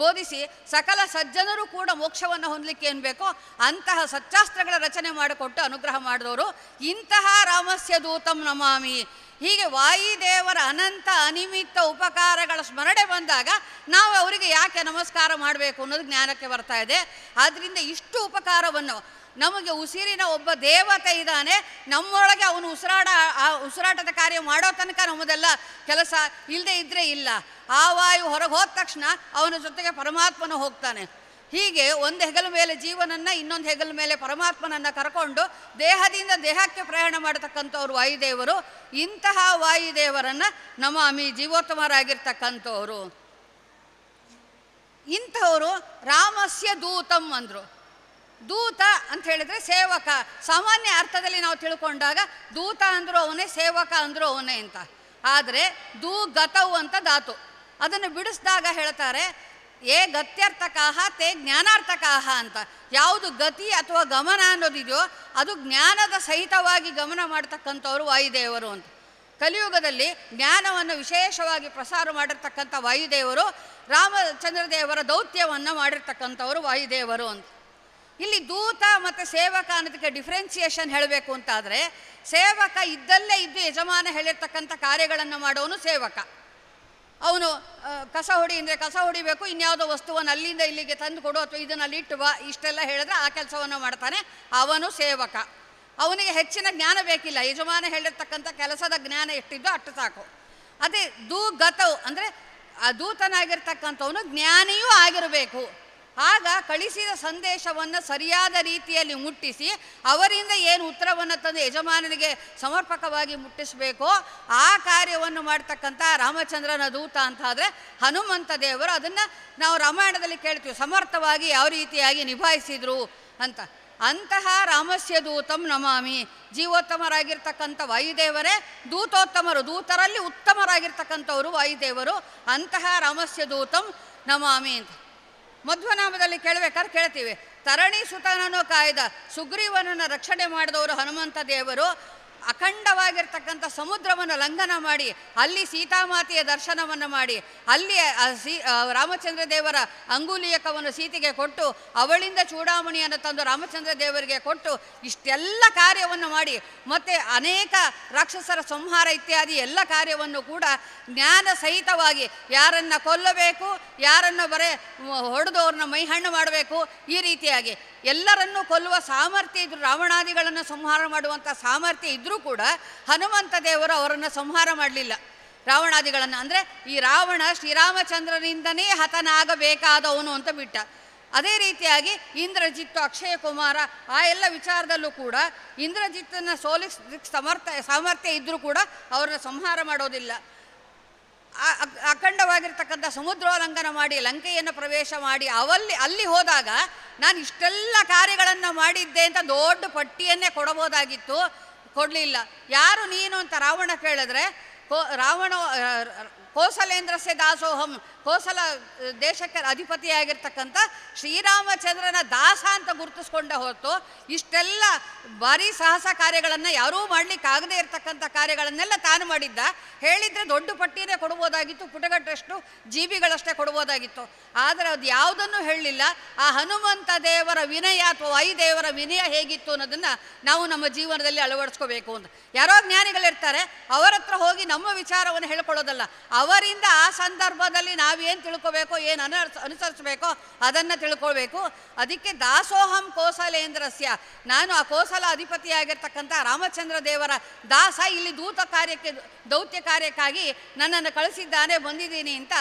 ಬೋಧಿಸಿ ಸಕಲ ಸಜ್ಜನರು ಕೂಡ ಮೋಕ್ಷವನ್ನು ಹೊಂದಲಿಕ್ಕೆ ಏನು ಬೇಕೋ ಅಂತಹ ಸಚ್ಚಾಸ್ತ್ರಗಳ ರಚನೆ ಮಾಡಿಕೊಟ್ಟು ಅನುಗ್ರಹ ಮಾಡಿದವರು ಇಂತಹ ರಾಮಸ್ಯ ದೂತಂ ನಮಾಮಿ ಹೀಗೆ ವಾಯಿದೇವರ ಅನಂತ ಅನಿಮಿತ್ತ ಉಪಕಾರಗಳ ಸ್ಮರಣೆ ಬಂದಾಗ ನಾವು ಅವರಿಗೆ ಯಾಕೆ ನಮಸ್ಕಾರ ಮಾಡಬೇಕು ಅನ್ನೋದು ಜ್ಞಾನಕ್ಕೆ ಬರ್ತಾ ಇದೆ ಆದ್ದರಿಂದ ಇಷ್ಟು ಉಪಕಾರವನ್ನು ನಮಗೆ ಉಸಿರಿನ ಒಬ್ಬ ದೇವತೆ ಇದ್ದಾನೆ ನಮ್ಮೊಳಗೆ ಅವನು ಉಸಿರಾಡ ಆ ಉಸಿರಾಟದ ಕಾರ್ಯ ಮಾಡೋ ತನಕ ನಮ್ಮದೆಲ್ಲ ಕೆಲಸ ಇಲ್ಲದೆ ಇದ್ದರೆ ಇಲ್ಲ ಆ ವಾಯು ಹೊರಗೆ ಹೋದ ತಕ್ಷಣ ಅವನ ಜೊತೆಗೆ ಪರಮಾತ್ಮನ ಹೋಗ್ತಾನೆ ಹೀಗೆ ಒಂದು ಹೆಗಲ ಮೇಲೆ ಜೀವನನ್ನು ಇನ್ನೊಂದು ಹೆಗಲ ಮೇಲೆ ಪರಮಾತ್ಮನನ್ನು ಕರ್ಕೊಂಡು ದೇಹದಿಂದ ದೇಹಕ್ಕೆ ಪ್ರಯಾಣ ಮಾಡತಕ್ಕಂಥವ್ರು ವಾಯುದೇವರು ಇಂತಹ ವಾಯುದೇವರನ್ನು ನಮ್ಮ ಅಮಿ ಜೀವೋತ್ತಮರಾಗಿರ್ತಕ್ಕಂಥವ್ರು ಇಂಥವರು ರಾಮಸ್ಯ ದೂತಂ ಅಂದರು ದೂತ ಅಂತ ಹೇಳಿದ್ರೆ ಸೇವಕ ಸಾಮಾನ್ಯ ಅರ್ಥದಲ್ಲಿ ನಾವು ತಿಳ್ಕೊಂಡಾಗ ದೂತ ಅಂದರೂ ಅವನೇ ಸೇವಕ ಅಂದರೂ ಅವನೇ ಅಂತ ಆದರೆ ದೂ ಗತವು ಅಂತ ಧಾತು ಅದನ್ನು ಬಿಡಿಸಿದಾಗ ಹೇಳ್ತಾರೆ ಏ ಗತ್ಯರ್ಥಕಾಹ ತೇ ಜ್ಞಾನಾರ್ಥಕಾಹ ಅಂತ ಯಾವುದು ಗತಿ ಅಥವಾ ಗಮನ ಅನ್ನೋದಿದೆಯೋ ಅದು ಜ್ಞಾನದ ಸಹಿತವಾಗಿ ಗಮನ ಮಾಡತಕ್ಕಂಥವ್ರು ವಾಯುದೇವರು ಅಂತ ಕಲಿಯುಗದಲ್ಲಿ ಜ್ಞಾನವನ್ನು ವಿಶೇಷವಾಗಿ ಪ್ರಸಾರ ಮಾಡಿರ್ತಕ್ಕಂಥ ವಾಯುದೇವರು ರಾಮಚಂದ್ರದೇವರ ದೌತ್ಯವನ್ನು ಮಾಡಿರ್ತಕ್ಕಂಥವರು ವಾಯುದೇವರು ಅಂತ ಇಲ್ಲಿ ದೂತ ಮತ್ತು ಸೇವಕ ಅನ್ನೋದಕ್ಕೆ ಡಿಫ್ರೆನ್ಸಿಯೇಷನ್ ಹೇಳಬೇಕು ಅಂತಾದರೆ ಸೇವಕ ಇದ್ದಲ್ಲೇ ಇದ್ದು ಯಜಮಾನ ಹೇಳಿರ್ತಕ್ಕಂಥ ಕಾರ್ಯಗಳನ್ನು ಮಾಡೋನು ಸೇವಕ ಅವನು ಕಸ ಹೊಡಿ ಅಂದರೆ ಕಸ ಹೊಡಿಬೇಕು ಇನ್ಯಾವುದೋ ವಸ್ತುವನ್ನು ಅಲ್ಲಿಂದ ಇಲ್ಲಿಗೆ ತಂದು ಕೊಡು ಅಥವಾ ಇದನ್ನು ಅಲ್ಲಿಟ್ಟು ಬಾ ಇಷ್ಟೆಲ್ಲ ಹೇಳಿದ್ರೆ ಆ ಕೆಲಸವನ್ನು ಮಾಡ್ತಾನೆ ಅವನು ಸೇವಕ ಅವನಿಗೆ ಹೆಚ್ಚಿನ ಜ್ಞಾನ ಬೇಕಿಲ್ಲ ಯಜಮಾನ ಹೇಳಿರ್ತಕ್ಕಂಥ ಕೆಲಸದ ಜ್ಞಾನ ಎಷ್ಟಿದ್ದು ಅಷ್ಟು ಸಾಕು ಅದೇ ಗತವು ಅಂದರೆ ಆ ದೂತನಾಗಿರ್ತಕ್ಕಂಥವನು ಜ್ಞಾನಿಯೂ ಆಗಿರಬೇಕು ಆಗ ಕಳಿಸಿದ ಸಂದೇಶವನ್ನು ಸರಿಯಾದ ರೀತಿಯಲ್ಲಿ ಮುಟ್ಟಿಸಿ ಅವರಿಂದ ಏನು ಉತ್ತರವನ್ನು ತಂದು ಯಜಮಾನನಿಗೆ ಸಮರ್ಪಕವಾಗಿ ಮುಟ್ಟಿಸಬೇಕೋ ಆ ಕಾರ್ಯವನ್ನು ಮಾಡ್ತಕ್ಕಂಥ ರಾಮಚಂದ್ರನ ದೂತ ಅಂತಾದರೆ ಹನುಮಂತ ದೇವರು ಅದನ್ನು ನಾವು ರಾಮಾಯಣದಲ್ಲಿ ಕೇಳ್ತೀವಿ ಸಮರ್ಥವಾಗಿ ಯಾವ ರೀತಿಯಾಗಿ ನಿಭಾಯಿಸಿದರು ಅಂತ ಅಂತಹ ರಾಮಸ್ಯ ದೂತಂ ನಮಾಮಿ ಜೀವೋತ್ತಮರಾಗಿರ್ತಕ್ಕಂಥ ವಾಯುದೇವರೇ ದೂತೋತ್ತಮರು ದೂತರಲ್ಲಿ ಉತ್ತಮರಾಗಿರ್ತಕ್ಕಂಥವರು ವಾಯುದೇವರು ಅಂತಹ ರಾಮಸ್ಯ ದೂತಂ ನಮಾಮಿ ಅಂತ ಮಧ್ವನಾಮದಲ್ಲಿ ಕೇಳಬೇಕಾದ್ರೆ ಕೇಳ್ತೀವಿ ತರಣಿ ಸುತನನು ಕಾಯ್ದ ಸುಗ್ರೀವನನ್ನು ರಕ್ಷಣೆ ಮಾಡಿದವರು ಹನುಮಂತ ದೇವರು ಅಖಂಡವಾಗಿರ್ತಕ್ಕಂಥ ಸಮುದ್ರವನ್ನು ಲಂಘನ ಮಾಡಿ ಅಲ್ಲಿ ಸೀತಾಮಾತೆಯ ದರ್ಶನವನ್ನು ಮಾಡಿ ಅಲ್ಲಿ ಸೀ ರಾಮಚಂದ್ರ ದೇವರ ಅಂಗುಲಿಯಕವನ್ನು ಸೀತೆಗೆ ಕೊಟ್ಟು ಅವಳಿಂದ ಚೂಡಾಮಣಿಯನ್ನು ತಂದು ರಾಮಚಂದ್ರ ದೇವರಿಗೆ ಕೊಟ್ಟು ಇಷ್ಟೆಲ್ಲ ಕಾರ್ಯವನ್ನು ಮಾಡಿ ಮತ್ತು ಅನೇಕ ರಾಕ್ಷಸರ ಸಂಹಾರ ಇತ್ಯಾದಿ ಎಲ್ಲ ಕಾರ್ಯವನ್ನು ಕೂಡ ಜ್ಞಾನ ಸಹಿತವಾಗಿ ಯಾರನ್ನು ಕೊಲ್ಲಬೇಕು ಯಾರನ್ನು ಬರೇ ಹೊಡೆದು ಅವ್ರನ್ನ ಮೈಹಣ್ಣು ಮಾಡಬೇಕು ಈ ರೀತಿಯಾಗಿ ಎಲ್ಲರನ್ನೂ ಕೊಲ್ಲುವ ಸಾಮರ್ಥ್ಯ ಇದ್ರು ರಾವಣಾದಿಗಳನ್ನು ಸಂಹಾರ ಮಾಡುವಂಥ ಸಾಮರ್ಥ್ಯ ಇದ್ದರೂ ಕೂಡ ಹನುಮಂತ ದೇವರು ಅವರನ್ನು ಸಂಹಾರ ಮಾಡಲಿಲ್ಲ ರಾವಣಾದಿಗಳನ್ನು ಅಂದರೆ ಈ ರಾವಣ ಶ್ರೀರಾಮಚಂದ್ರನಿಂದನೇ ಹತನಾಗಬೇಕಾದವನು ಅಂತ ಬಿಟ್ಟ ಅದೇ ರೀತಿಯಾಗಿ ಇಂದ್ರಜಿತ್ತು ಅಕ್ಷಯ ಕುಮಾರ ಆ ಎಲ್ಲ ವಿಚಾರದಲ್ಲೂ ಕೂಡ ಇಂದ್ರಜಿತ್ತನ್ನು ಸೋಲಿಸ್ ಸಮರ್ಥ ಸಾಮರ್ಥ್ಯ ಇದ್ದರೂ ಕೂಡ ಅವರನ್ನು ಸಂಹಾರ ಮಾಡೋದಿಲ್ಲ ಅಖಂಡವಾಗಿರ್ತಕ್ಕಂಥ ಸಮುದ್ರೋಲ್ಲಂಘನ ಮಾಡಿ ಲಂಕೆಯನ್ನು ಪ್ರವೇಶ ಮಾಡಿ ಅವಲ್ಲಿ ಅಲ್ಲಿ ಹೋದಾಗ ನಾನು ಇಷ್ಟೆಲ್ಲ ಕಾರ್ಯಗಳನ್ನು ಮಾಡಿದ್ದೆ ಅಂತ ದೊಡ್ಡ ಪಟ್ಟಿಯನ್ನೇ ಕೊಡಬಹುದಾಗಿತ್ತು ಕೊಡಲಿಲ್ಲ ಯಾರು ನೀನು ಅಂತ ರಾವಣ ಕೇಳಿದ್ರೆ ಕೋ ರಾವಣ ಕೋಸಲೇಂದ್ರಸ್ಯ ದಾಸೋಹಂ ಹೋಸಲ ದೇಶಕ್ಕೆ ಅಧಿಪತಿಯಾಗಿರ್ತಕ್ಕಂಥ ಶ್ರೀರಾಮಚಂದ್ರನ ದಾಸ ಅಂತ ಗುರುತಿಸ್ಕೊಂಡ ಹೊರತು ಇಷ್ಟೆಲ್ಲ ಭಾರೀ ಸಾಹಸ ಕಾರ್ಯಗಳನ್ನು ಯಾರೂ ಮಾಡಲಿಕ್ಕಾಗದೇ ಇರತಕ್ಕಂಥ ಕಾರ್ಯಗಳನ್ನೆಲ್ಲ ತಾನು ಮಾಡಿದ್ದ ಹೇಳಿದರೆ ದೊಡ್ಡ ಪಟ್ಟಿಯೇ ಕೊಡ್ಬೋದಾಗಿತ್ತು ಪುಟಗಟ್ಟಷ್ಟು ಜೀವಿಗಳಷ್ಟೇ ಕೊಡ್ಬೋದಾಗಿತ್ತು ಆದರೆ ಅದು ಯಾವುದನ್ನು ಹೇಳಲಿಲ್ಲ ಆ ಹನುಮಂತ ದೇವರ ವಿನಯ ಅಥವಾ ವೈ ದೇವರ ವಿನಯ ಹೇಗಿತ್ತು ಅನ್ನೋದನ್ನು ನಾವು ನಮ್ಮ ಜೀವನದಲ್ಲಿ ಅಳವಡಿಸ್ಕೋಬೇಕು ಅಂತ ಯಾರೋ ಜ್ಞಾನಿಗಳಿರ್ತಾರೆ ಅವರ ಹತ್ರ ಹೋಗಿ ನಮ್ಮ ವಿಚಾರವನ್ನು ಹೇಳ್ಕೊಳ್ಳೋದಲ್ಲ ಅವರಿಂದ ಆ ಸಂದರ್ಭದಲ್ಲಿ ನಾನು ನಾವೇನು ತಿಳ್ಕೋಬೇಕೋ ಏನು ಅನುಸರಿಸಬೇಕು ಅನುಸರಿಸಬೇಕೋ ಅದನ್ನು ತಿಳ್ಕೊಳ್ಬೇಕು ಅದಕ್ಕೆ ದಾಸೋಹಂ ಕೋಸಲೇಂದ್ರಸ್ಯ ನಾನು ಆ ಕೋಸಲ ಅಧಿಪತಿಯಾಗಿರ್ತಕ್ಕಂಥ ರಾಮಚಂದ್ರ ದೇವರ ದಾಸ ಇಲ್ಲಿ ದೂತ ಕಾರ್ಯಕ್ಕೆ ದೌತ್ಯ ಕಾರ್ಯಕ್ಕಾಗಿ ನನ್ನನ್ನು ಕಳಿಸಿದ್ದಾನೆ ಬಂದಿದ್ದೀನಿ ಅಂತ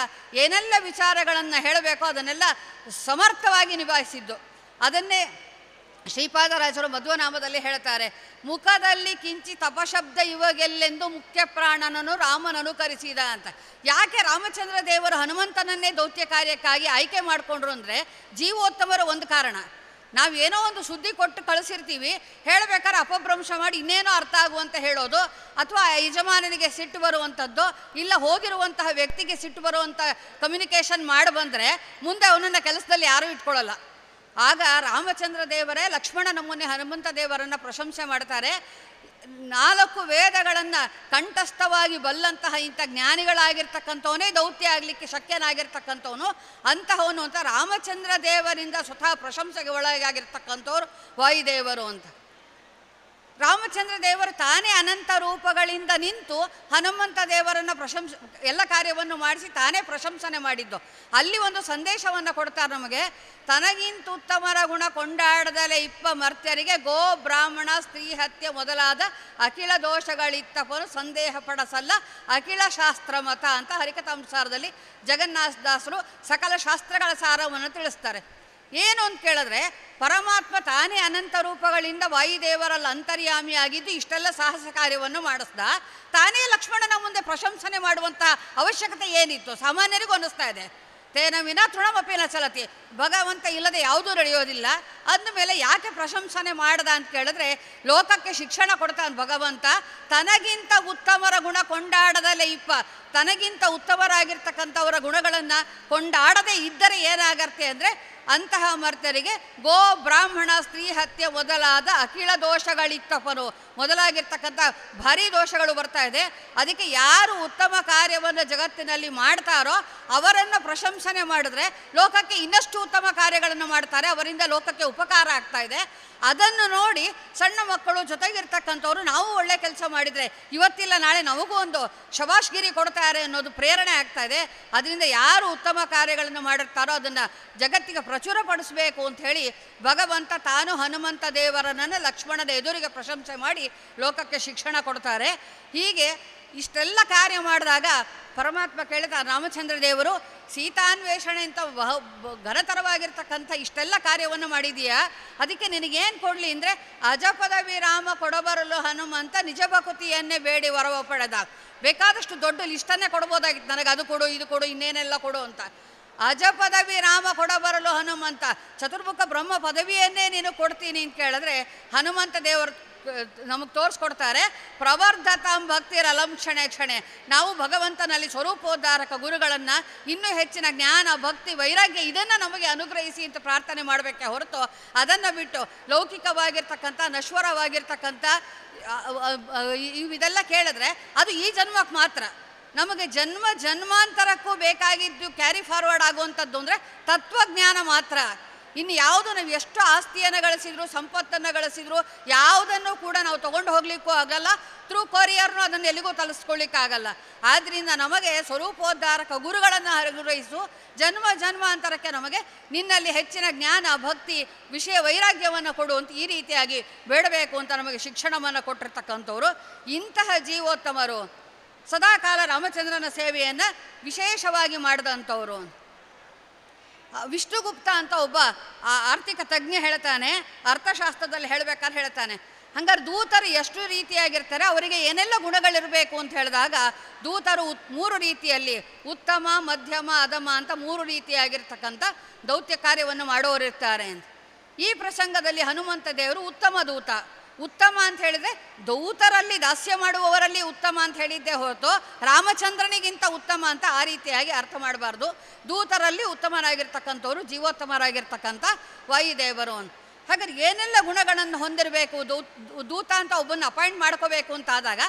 ಏನೆಲ್ಲ ವಿಚಾರಗಳನ್ನು ಹೇಳಬೇಕೋ ಅದನ್ನೆಲ್ಲ ಸಮರ್ಥವಾಗಿ ನಿಭಾಯಿಸಿದ್ದು ಅದನ್ನೇ ಶ್ರೀಪಾದರಾಯರು ನಾಮದಲ್ಲಿ ಹೇಳ್ತಾರೆ ಮುಖದಲ್ಲಿ ಕಿಂಚಿ ತಪಶಬ್ದ ಇವಗೆಲ್ಲೆಂದು ಮುಖ್ಯ ಪ್ರಾಣನನ್ನು ರಾಮನನು ಕರೆಸಿದ ಅಂತ ಯಾಕೆ ರಾಮಚಂದ್ರ ದೇವರು ಹನುಮಂತನನ್ನೇ ದೌತ್ಯ ಕಾರ್ಯಕ್ಕಾಗಿ ಆಯ್ಕೆ ಮಾಡಿಕೊಂಡ್ರು ಅಂದರೆ ಜೀವೋತ್ತಮರ ಒಂದು ಕಾರಣ ನಾವು ಏನೋ ಒಂದು ಸುದ್ದಿ ಕೊಟ್ಟು ಕಳಿಸಿರ್ತೀವಿ ಹೇಳಬೇಕಾದ್ರೆ ಅಪಭ್ರಂಶ ಮಾಡಿ ಇನ್ನೇನೋ ಅರ್ಥ ಆಗುವಂತ ಹೇಳೋದು ಅಥವಾ ಯಜಮಾನನಿಗೆ ಸಿಟ್ಟು ಬರುವಂಥದ್ದು ಇಲ್ಲ ಹೋಗಿರುವಂತಹ ವ್ಯಕ್ತಿಗೆ ಸಿಟ್ಟು ಬರುವಂಥ ಕಮ್ಯುನಿಕೇಷನ್ ಮಾಡಿ ಬಂದರೆ ಮುಂದೆ ಅವನನ್ನು ಕೆಲಸದಲ್ಲಿ ಯಾರೂ ಇಟ್ಕೊಳ್ಳಲ್ಲ ಆಗ ರಾಮಚಂದ್ರ ದೇವರೇ ಲಕ್ಷ್ಮಣ ನಮ್ಮನೆ ಹನುಮಂತ ದೇವರನ್ನು ಪ್ರಶಂಸೆ ಮಾಡ್ತಾರೆ ನಾಲ್ಕು ವೇದಗಳನ್ನು ಕಂಠಸ್ಥವಾಗಿ ಬಲ್ಲಂತಹ ಇಂಥ ಜ್ಞಾನಿಗಳಾಗಿರ್ತಕ್ಕಂಥವನೇ ದೌತ್ಯ ಆಗಲಿಕ್ಕೆ ಶಕ್ಯನಾಗಿರ್ತಕ್ಕಂಥವನು ಅಂತಹವನು ಅಂತ ರಾಮಚಂದ್ರ ದೇವರಿಂದ ಸ್ವತಃ ಪ್ರಶಂಸೆಗೆ ಒಳಗಾಗಿರ್ತಕ್ಕಂಥವ್ರು ವಾಯುದೇವರು ಅಂತ ರಾಮಚಂದ್ರ ದೇವರು ತಾನೇ ಅನಂತ ರೂಪಗಳಿಂದ ನಿಂತು ಹನುಮಂತ ದೇವರನ್ನು ಪ್ರಶಂಸ ಎಲ್ಲ ಕಾರ್ಯವನ್ನು ಮಾಡಿಸಿ ತಾನೇ ಪ್ರಶಂಸನೆ ಮಾಡಿದ್ದು ಅಲ್ಲಿ ಒಂದು ಸಂದೇಶವನ್ನು ಕೊಡ್ತಾರೆ ನಮಗೆ ತನಗಿಂತ ಉತ್ತಮರ ಗುಣ ಕೊಂಡಾಡದಲೆ ಇಪ್ಪ ಮರ್ತ್ಯರಿಗೆ ಗೋ ಬ್ರಾಹ್ಮಣ ಸ್ತ್ರೀ ಹತ್ಯೆ ಮೊದಲಾದ ಅಖಿಲ ದೋಷಗಳಿತ್ತಪರು ಸಂದೇಹ ಪಡಸಲ್ಲ ಅಖಿಲ ಶಾಸ್ತ್ರ ಮತ ಅಂತ ಹರಿಕಥಾಂಸಾರದಲ್ಲಿ ಜಗನ್ನಾಥದಾಸರು ಸಕಲ ಶಾಸ್ತ್ರಗಳ ಸಾರವನ್ನು ತಿಳಿಸ್ತಾರೆ ಏನು ಅಂತ ಕೇಳಿದ್ರೆ ಪರಮಾತ್ಮ ತಾನೇ ಅನಂತ ರೂಪಗಳಿಂದ ವಾಯುದೇವರಲ್ಲಿ ಅಂತರ್ಯಾಮಿ ಆಗಿದ್ದು ಇಷ್ಟೆಲ್ಲ ಸಾಹಸ ಕಾರ್ಯವನ್ನು ಮಾಡಿಸ್ದ ತಾನೇ ಲಕ್ಷ್ಮಣನ ಮುಂದೆ ಪ್ರಶಂಸನೆ ಮಾಡುವಂಥ ಅವಶ್ಯಕತೆ ಏನಿತ್ತು ಸಾಮಾನ್ಯರಿಗೂ ಅನ್ನಿಸ್ತಾ ಇದೆ ತೇನ ವಿನ ತೃಣಮಪಿನ ಚಲತಿ ಭಗವಂತ ಇಲ್ಲದೆ ಯಾವುದೂ ನಡೆಯೋದಿಲ್ಲ ಮೇಲೆ ಯಾಕೆ ಪ್ರಶಂಸನೆ ಮಾಡ್ದ ಅಂತ ಕೇಳಿದ್ರೆ ಲೋಕಕ್ಕೆ ಶಿಕ್ಷಣ ಕೊಡ್ತಾನೆ ಭಗವಂತ ತನಗಿಂತ ಉತ್ತಮರ ಗುಣ ಕೊಂಡಾಡದಲ್ಲೇ ಇಪ್ಪ ತನಗಿಂತ ಉತ್ತಮರಾಗಿರ್ತಕ್ಕಂಥವರ ಗುಣಗಳನ್ನು ಕೊಂಡಾಡದೇ ಇದ್ದರೆ ಏನಾಗತ್ತೆ ಅಂದರೆ ಅಂತಹ ಮರ್ತರಿಗೆ ಗೋ ಬ್ರಾಹ್ಮಣ ಸ್ತ್ರೀ ಹತ್ಯೆ ಮೊದಲಾದ ಅಖಿಲ ದೋಷಗಳಿತ್ತಪ್ಪನು ಮೊದಲಾಗಿರ್ತಕ್ಕಂಥ ಭಾರಿ ದೋಷಗಳು ಬರ್ತಾ ಇದೆ ಅದಕ್ಕೆ ಯಾರು ಉತ್ತಮ ಕಾರ್ಯವನ್ನು ಜಗತ್ತಿನಲ್ಲಿ ಮಾಡ್ತಾರೋ ಅವರನ್ನು ಪ್ರಶಂಸನೆ ಮಾಡಿದ್ರೆ ಲೋಕಕ್ಕೆ ಇನ್ನಷ್ಟು ಉತ್ತಮ ಕಾರ್ಯಗಳನ್ನು ಮಾಡ್ತಾರೆ ಅವರಿಂದ ಲೋಕಕ್ಕೆ ಉಪಕಾರ ಆಗ್ತಾ ಇದೆ ಅದನ್ನು ನೋಡಿ ಸಣ್ಣ ಮಕ್ಕಳು ಜೊತೆಗಿರ್ತಕ್ಕಂಥವ್ರು ನಾವು ಒಳ್ಳೆ ಕೆಲಸ ಮಾಡಿದರೆ ಇವತ್ತಿಲ್ಲ ನಾಳೆ ನಮಗೂ ಒಂದು ಶಬಾಷ್ಗಿರಿ ಕೊಡ್ತಾರೆ ಅನ್ನೋದು ಪ್ರೇರಣೆ ಆಗ್ತಾ ಇದೆ ಅದರಿಂದ ಯಾರು ಉತ್ತಮ ಕಾರ್ಯಗಳನ್ನು ಮಾಡಿರ್ತಾರೋ ಅದನ್ನು ಜಗತ್ತಿಗೆ ಪ್ರಚುರಪಡಿಸಬೇಕು ಅಂತ ಹೇಳಿ ಭಗವಂತ ತಾನು ಹನುಮಂತ ದೇವರನನ್ನು ಲಕ್ಷ್ಮಣದ ಎದುರಿಗೆ ಪ್ರಶಂಸೆ ಮಾಡಿ ಲೋಕಕ್ಕೆ ಶಿಕ್ಷಣ ಕೊಡ್ತಾರೆ ಹೀಗೆ ಇಷ್ಟೆಲ್ಲ ಕಾರ್ಯ ಮಾಡಿದಾಗ ಪರಮಾತ್ಮ ಕೇಳಿದ ರಾಮಚಂದ್ರ ದೇವರು ಸೀತಾನ್ವೇಷಣೆ ಅಂತ ಬಹ ಘನತರವಾಗಿರ್ತಕ್ಕಂಥ ಇಷ್ಟೆಲ್ಲ ಕಾರ್ಯವನ್ನು ಮಾಡಿದೀಯಾ ಅದಕ್ಕೆ ನಿನಗೇನು ಕೊಡಲಿ ಅಂದರೆ ಅಜಪದವಿ ರಾಮ ಕೊಡಬರಲು ಹನುಮಂತ ನಿಜ ಭಕುತಿಯನ್ನೇ ಬೇಡಿ ವರವ ಪಡೆದ ಬೇಕಾದಷ್ಟು ದೊಡ್ಡ ಲಿಸ್ಟನ್ನೇ ಕೊಡ್ಬೋದಾಗಿತ್ತು ನನಗೆ ಅದು ಕೊಡು ಇದು ಕೊಡು ಇನ್ನೇನೆಲ್ಲ ಕೊಡು ಅಂತ ಅಜ ಪದವಿ ರಾಮ ಕೊಡಬರಲು ಹನುಮಂತ ಚತುರ್ಮುಖ ಬ್ರಹ್ಮ ಪದವಿಯನ್ನೇ ನೀನು ಕೊಡ್ತೀನಿ ಅಂತ ಕೇಳಿದ್ರೆ ಹನುಮಂತ ದೇವರು ನಮಗೆ ತೋರಿಸ್ಕೊಡ್ತಾರೆ ಪ್ರವರ್ಧತಾಂ ಭಕ್ತಿರ ಲಂಕ್ಷಣೆ ಕ್ಷಣೆ ನಾವು ಭಗವಂತನಲ್ಲಿ ಸ್ವರೂಪೋದ್ಧಾರಕ ಗುರುಗಳನ್ನು ಇನ್ನೂ ಹೆಚ್ಚಿನ ಜ್ಞಾನ ಭಕ್ತಿ ವೈರಾಗ್ಯ ಇದನ್ನು ನಮಗೆ ಅನುಗ್ರಹಿಸಿ ಅಂತ ಪ್ರಾರ್ಥನೆ ಮಾಡಬೇಕೆ ಹೊರತು ಅದನ್ನು ಬಿಟ್ಟು ಲೌಕಿಕವಾಗಿರ್ತಕ್ಕಂಥ ನಶ್ವರವಾಗಿರ್ತಕ್ಕಂಥ ಇವೆಲ್ಲ ಕೇಳಿದ್ರೆ ಅದು ಈ ಜನ್ಮಕ್ಕೆ ಮಾತ್ರ ನಮಗೆ ಜನ್ಮ ಜನ್ಮಾಂತರಕ್ಕೂ ಬೇಕಾಗಿದ್ದು ಕ್ಯಾರಿ ಫಾರ್ವರ್ಡ್ ಆಗುವಂಥದ್ದು ಅಂದರೆ ತತ್ವಜ್ಞಾನ ಮಾತ್ರ ಇನ್ನು ಯಾವುದು ನಾವು ಎಷ್ಟು ಆಸ್ತಿಯನ್ನು ಗಳಿಸಿದ್ರು ಸಂಪತ್ತನ್ನು ಗಳಿಸಿದ್ರು ಯಾವುದನ್ನು ಕೂಡ ನಾವು ತೊಗೊಂಡು ಹೋಗ್ಲಿಕ್ಕೂ ಆಗಲ್ಲ ಥ್ರೂ ಕೊರಿಯರ್ನು ಅದನ್ನು ಎಲ್ಲಿಗೂ ತಲುಸ್ಕೊಳ್ಳಿಕ್ಕಾಗಲ್ಲ ಆದ್ದರಿಂದ ನಮಗೆ ಸ್ವರೂಪೋದ್ಧಾರಕ ಗುರುಗಳನ್ನು ಹರಗ್ರಹಿಸು ಜನ್ಮ ಜನ್ಮಾಂತರಕ್ಕೆ ನಮಗೆ ನಿನ್ನಲ್ಲಿ ಹೆಚ್ಚಿನ ಜ್ಞಾನ ಭಕ್ತಿ ವಿಷಯ ವೈರಾಗ್ಯವನ್ನು ಅಂತ ಈ ರೀತಿಯಾಗಿ ಬೇಡಬೇಕು ಅಂತ ನಮಗೆ ಶಿಕ್ಷಣವನ್ನು ಕೊಟ್ಟಿರ್ತಕ್ಕಂಥವ್ರು ಇಂತಹ ಜೀವೋತ್ತಮರು ಸದಾಕಾಲ ರಾಮಚಂದ್ರನ ಸೇವೆಯನ್ನು ವಿಶೇಷವಾಗಿ ಮಾಡಿದಂಥವ್ರು ವಿಷ್ಣುಗುಪ್ತ ಅಂತ ಒಬ್ಬ ಆ ಆರ್ಥಿಕ ತಜ್ಞ ಹೇಳ್ತಾನೆ ಅರ್ಥಶಾಸ್ತ್ರದಲ್ಲಿ ಹೇಳಬೇಕಾದ್ರೆ ಹೇಳ್ತಾನೆ ಹಂಗಾರೆ ದೂತರು ಎಷ್ಟು ರೀತಿಯಾಗಿರ್ತಾರೆ ಅವರಿಗೆ ಏನೆಲ್ಲ ಗುಣಗಳಿರಬೇಕು ಅಂತ ಹೇಳಿದಾಗ ದೂತರು ಮೂರು ರೀತಿಯಲ್ಲಿ ಉತ್ತಮ ಮಧ್ಯಮ ಅಧಮ ಅಂತ ಮೂರು ರೀತಿಯಾಗಿರ್ತಕ್ಕಂಥ ದೌತ್ಯ ಕಾರ್ಯವನ್ನು ಮಾಡೋರಿರ್ತಾರೆ ಅಂತ ಈ ಪ್ರಸಂಗದಲ್ಲಿ ಹನುಮಂತ ದೇವರು ಉತ್ತಮ ದೂತ ಉತ್ತಮ ಅಂತ ಹೇಳಿದ್ರೆ ದೌತರಲ್ಲಿ ದಾಸ್ಯ ಮಾಡುವವರಲ್ಲಿ ಉತ್ತಮ ಅಂತ ಹೇಳಿದ್ದೇ ಹೊರತು ರಾಮಚಂದ್ರನಿಗಿಂತ ಉತ್ತಮ ಅಂತ ಆ ರೀತಿಯಾಗಿ ಅರ್ಥ ಮಾಡಬಾರ್ದು ದೂತರಲ್ಲಿ ಉತ್ತಮರಾಗಿರ್ತಕ್ಕಂಥವ್ರು ಜೀವೋತ್ತಮರಾಗಿರ್ತಕ್ಕಂಥ ವಾಯುದೇವರು ಅಂತ ಹಾಗಾದ್ರೆ ಏನೆಲ್ಲ ಗುಣಗಳನ್ನು ಹೊಂದಿರಬೇಕು ದೂತ ಅಂತ ಒಬ್ಬನ್ನು ಅಪಾಯಿಂಟ್ ಮಾಡ್ಕೋಬೇಕು ಅಂತ ಆದಾಗ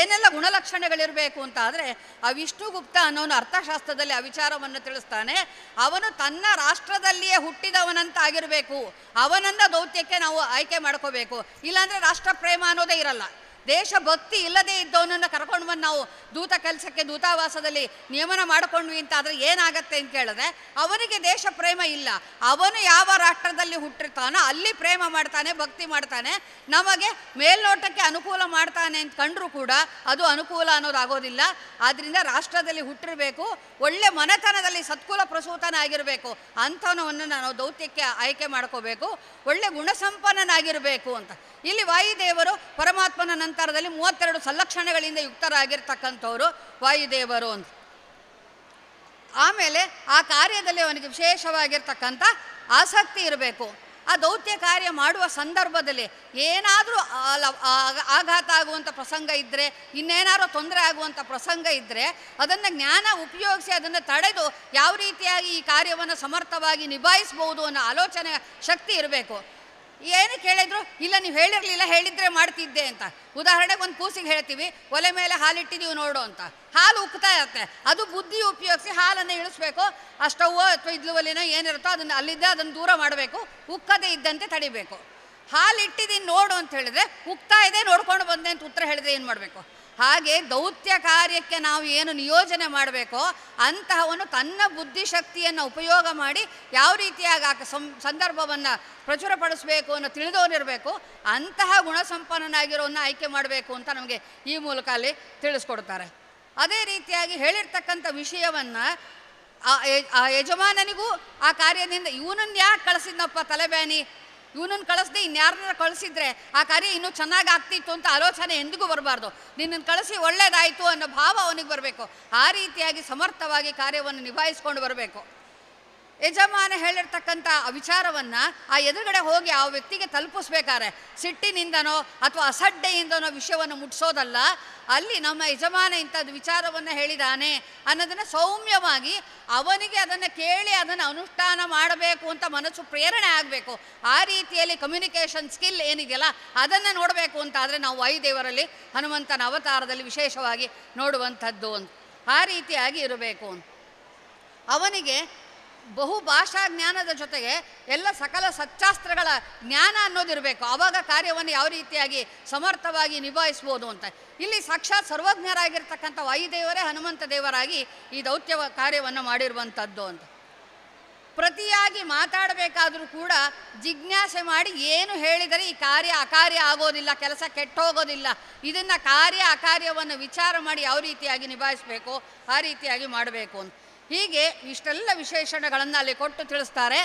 ಏನೆಲ್ಲ ಗುಣಲಕ್ಷಣಗಳಿರಬೇಕು ಅಂತ ಆದರೆ ಆ ವಿಷ್ಣುಗುಪ್ತ ಅನ್ನೋನು ಅರ್ಥಶಾಸ್ತ್ರದಲ್ಲಿ ಆ ವಿಚಾರವನ್ನು ತಿಳಿಸ್ತಾನೆ ಅವನು ತನ್ನ ರಾಷ್ಟ್ರದಲ್ಲಿಯೇ ಹುಟ್ಟಿದವನಂತ ಆಗಿರಬೇಕು ಅವನನ್ನ ದೌತ್ಯಕ್ಕೆ ನಾವು ಆಯ್ಕೆ ಮಾಡ್ಕೋಬೇಕು ಇಲ್ಲಾಂದರೆ ರಾಷ್ಟ್ರ ಪ್ರೇಮ ಅನ್ನೋದೇ ಇರಲ್ಲ ದೇಶಭಕ್ತಿ ಇಲ್ಲದೇ ಇದ್ದವನನ್ನು ಕರ್ಕೊಂಡು ಬಂದು ನಾವು ದೂತ ಕೆಲಸಕ್ಕೆ ದೂತಾವಾಸದಲ್ಲಿ ನಿಯಮನ ಮಾಡಿಕೊಂಡ್ವಿ ಅಂತ ಆದರೆ ಏನಾಗತ್ತೆ ಅಂತ ಕೇಳಿದ್ರೆ ಅವನಿಗೆ ದೇಶ ಪ್ರೇಮ ಇಲ್ಲ ಅವನು ಯಾವ ರಾಷ್ಟ್ರದಲ್ಲಿ ಹುಟ್ಟಿರ್ತಾನೋ ಅಲ್ಲಿ ಪ್ರೇಮ ಮಾಡ್ತಾನೆ ಭಕ್ತಿ ಮಾಡ್ತಾನೆ ನಮಗೆ ಮೇಲ್ನೋಟಕ್ಕೆ ಅನುಕೂಲ ಮಾಡ್ತಾನೆ ಅಂತ ಕಂಡರೂ ಕೂಡ ಅದು ಅನುಕೂಲ ಅನ್ನೋದಾಗೋದಿಲ್ಲ ಆದ್ದರಿಂದ ರಾಷ್ಟ್ರದಲ್ಲಿ ಹುಟ್ಟಿರಬೇಕು ಒಳ್ಳೆ ಮನೆತನದಲ್ಲಿ ಸತ್ಕುಲ ಪ್ರಸೂತನಾಗಿರಬೇಕು ಅಂಥವನವನ್ನು ನಾವು ದೌತ್ಯಕ್ಕೆ ಆಯ್ಕೆ ಮಾಡ್ಕೋಬೇಕು ಒಳ್ಳೆ ಗುಣಸಂಪನ್ನನಾಗಿರಬೇಕು ಅಂತ ಇಲ್ಲಿ ವಾಯುದೇವರು ಪರಮಾತ್ಮನ ನಂತರದಲ್ಲಿ ಮೂವತ್ತೆರಡು ಸಂಲಕ್ಷಣೆಗಳಿಂದ ಯುಕ್ತರಾಗಿರ್ತಕ್ಕಂಥವರು ವಾಯುದೇವರು ಅಂತ ಆಮೇಲೆ ಆ ಕಾರ್ಯದಲ್ಲಿ ಅವನಿಗೆ ವಿಶೇಷವಾಗಿರ್ತಕ್ಕಂಥ ಆಸಕ್ತಿ ಇರಬೇಕು ಆ ದೌತ್ಯ ಕಾರ್ಯ ಮಾಡುವ ಸಂದರ್ಭದಲ್ಲಿ ಏನಾದರೂ ಆಘಾತ ಆಗುವಂಥ ಪ್ರಸಂಗ ಇದ್ದರೆ ಇನ್ನೇನಾದರೂ ತೊಂದರೆ ಆಗುವಂಥ ಪ್ರಸಂಗ ಇದ್ದರೆ ಅದನ್ನು ಜ್ಞಾನ ಉಪಯೋಗಿಸಿ ಅದನ್ನು ತಡೆದು ಯಾವ ರೀತಿಯಾಗಿ ಈ ಕಾರ್ಯವನ್ನು ಸಮರ್ಥವಾಗಿ ನಿಭಾಯಿಸ್ಬೋದು ಅನ್ನೋ ಆಲೋಚನೆ ಶಕ್ತಿ ಇರಬೇಕು ಏನು ಕೇಳಿದ್ರು ಇಲ್ಲ ನೀವು ಹೇಳಿರಲಿಲ್ಲ ಹೇಳಿದ್ರೆ ಮಾಡ್ತಿದ್ದೆ ಅಂತ ಉದಾಹರಣೆಗೆ ಒಂದು ಕೂಸಿಗೆ ಹೇಳ್ತೀವಿ ಒಲೆ ಮೇಲೆ ಹಾಲಿಟ್ಟಿದ್ದೀವಿ ನೋಡು ಅಂತ ಹಾಲು ಉಕ್ತಾ ಇರುತ್ತೆ ಅದು ಬುದ್ಧಿ ಉಪಯೋಗಿಸಿ ಹಾಲನ್ನು ಇಳಿಸ್ಬೇಕು ಆ ಸ್ಟವ್ವೋ ಅಥವಾ ಇದ್ಲು ಒಲೆನೋ ಏನಿರುತ್ತೋ ಅದನ್ನು ಅಲ್ಲಿದ್ದೇ ಅದನ್ನು ದೂರ ಮಾಡಬೇಕು ಉಕ್ಕದೇ ಇದ್ದಂತೆ ತಡಿಬೇಕು ಹಾಲು ಇಟ್ಟಿದ್ದೀನಿ ನೋಡು ಅಂತ ಹೇಳಿದ್ರೆ ಉಕ್ತಾ ಇದೆ ನೋಡ್ಕೊಂಡು ಬಂದೆ ಅಂತ ಉತ್ತರ ಹೇಳಿದ್ರೆ ಏನು ಮಾಡಬೇಕು ಹಾಗೆ ದೌತ್ಯ ಕಾರ್ಯಕ್ಕೆ ನಾವು ಏನು ನಿಯೋಜನೆ ಮಾಡಬೇಕೋ ಅಂತಹವನ್ನು ತನ್ನ ಬುದ್ಧಿಶಕ್ತಿಯನ್ನು ಉಪಯೋಗ ಮಾಡಿ ಯಾವ ರೀತಿಯಾಗಿ ಆ ಸಂದರ್ಭವನ್ನು ಪ್ರಚುರಪಡಿಸಬೇಕು ಅನ್ನೋ ತಿಳಿದವನಿರಬೇಕು ಅಂತಹ ಗುಣಸಂಪನ್ನನಾಗಿರೋನ್ನ ಆಯ್ಕೆ ಮಾಡಬೇಕು ಅಂತ ನಮಗೆ ಈ ಮೂಲಕ ಅಲ್ಲಿ ತಿಳಿಸ್ಕೊಡ್ತಾರೆ ಅದೇ ರೀತಿಯಾಗಿ ಹೇಳಿರ್ತಕ್ಕಂಥ ವಿಷಯವನ್ನು ಆ ಯಜಮಾನನಿಗೂ ಆ ಕಾರ್ಯದಿಂದ ಇವನನ್ನು ಯಾಕೆ ಕಳಿಸಿದ್ನಪ್ಪ ತಲೆಬ್ಯಾನಿ ಇವನನ್ನು ಕಳಿಸ್ದೆ ಇನ್ಯಾರನ್ನ ಕಳಿಸಿದ್ರೆ ಆ ಕಾರ್ಯ ಇನ್ನೂ ಚೆನ್ನಾಗಿ ಆಗ್ತಿತ್ತು ಅಂತ ಆಲೋಚನೆ ಎಂದಿಗೂ ಬರಬಾರ್ದು ನಿನ್ನನ್ನು ಕಳಿಸಿ ಒಳ್ಳೇದಾಯಿತು ಅನ್ನೋ ಭಾವ ಅವನಿಗೆ ಬರಬೇಕು ಆ ರೀತಿಯಾಗಿ ಸಮರ್ಥವಾಗಿ ಕಾರ್ಯವನ್ನು ನಿಭಾಯಿಸ್ಕೊಂಡು ಬರಬೇಕು ಯಜಮಾನ ಹೇಳಿರ್ತಕ್ಕಂಥ ವಿಚಾರವನ್ನು ಆ ಎದುರುಗಡೆ ಹೋಗಿ ಆ ವ್ಯಕ್ತಿಗೆ ತಲುಪಿಸ್ಬೇಕಾದ್ರೆ ಸಿಟ್ಟಿನಿಂದನೋ ಅಥವಾ ಅಸಡ್ಡೆಯಿಂದನೋ ವಿಷಯವನ್ನು ಮುಟ್ಟಿಸೋದಲ್ಲ ಅಲ್ಲಿ ನಮ್ಮ ಯಜಮಾನ ಇಂಥದ್ದು ವಿಚಾರವನ್ನು ಹೇಳಿದಾನೆ ಅನ್ನೋದನ್ನು ಸೌಮ್ಯವಾಗಿ ಅವನಿಗೆ ಅದನ್ನು ಕೇಳಿ ಅದನ್ನು ಅನುಷ್ಠಾನ ಮಾಡಬೇಕು ಅಂತ ಮನಸ್ಸು ಪ್ರೇರಣೆ ಆಗಬೇಕು ಆ ರೀತಿಯಲ್ಲಿ ಕಮ್ಯುನಿಕೇಷನ್ ಸ್ಕಿಲ್ ಏನಿದೆಯಲ್ಲ ಅದನ್ನು ನೋಡಬೇಕು ಅಂತ ಆದರೆ ನಾವು ವಾಯುದೇವರಲ್ಲಿ ಹನುಮಂತನ ಅವತಾರದಲ್ಲಿ ವಿಶೇಷವಾಗಿ ನೋಡುವಂಥದ್ದು ಅಂತ ಆ ರೀತಿಯಾಗಿ ಇರಬೇಕು ಅಂತ ಅವನಿಗೆ ಬಹುಭಾಷಾ ಜ್ಞಾನದ ಜೊತೆಗೆ ಎಲ್ಲ ಸಕಲ ಸಚ್ಚಾಸ್ತ್ರಗಳ ಜ್ಞಾನ ಅನ್ನೋದಿರಬೇಕು ಆವಾಗ ಕಾರ್ಯವನ್ನು ಯಾವ ರೀತಿಯಾಗಿ ಸಮರ್ಥವಾಗಿ ನಿಭಾಯಿಸ್ಬೋದು ಅಂತ ಇಲ್ಲಿ ಸಾಕ್ಷಾತ್ ಸರ್ವಜ್ಞರಾಗಿರ್ತಕ್ಕಂಥ ವಾಯುದೇವರೇ ಹನುಮಂತ ದೇವರಾಗಿ ಈ ದೌತ್ಯ ಕಾರ್ಯವನ್ನು ಮಾಡಿರುವಂಥದ್ದು ಅಂತ ಪ್ರತಿಯಾಗಿ ಮಾತಾಡಬೇಕಾದರೂ ಕೂಡ ಜಿಜ್ಞಾಸೆ ಮಾಡಿ ಏನು ಹೇಳಿದರೆ ಈ ಕಾರ್ಯ ಅಕಾರ್ಯ ಆಗೋದಿಲ್ಲ ಕೆಲಸ ಕೆಟ್ಟೋಗೋದಿಲ್ಲ ಇದನ್ನು ಕಾರ್ಯ ಅಕಾರ್ಯವನ್ನು ವಿಚಾರ ಮಾಡಿ ಯಾವ ರೀತಿಯಾಗಿ ನಿಭಾಯಿಸಬೇಕು ಆ ರೀತಿಯಾಗಿ ಮಾಡಬೇಕು ಅಂತ ಹೀಗೆ ಇಷ್ಟೆಲ್ಲ ವಿಶೇಷಣಗಳನ್ನು ಅಲ್ಲಿ ಕೊಟ್ಟು ತಿಳಿಸ್ತಾರೆ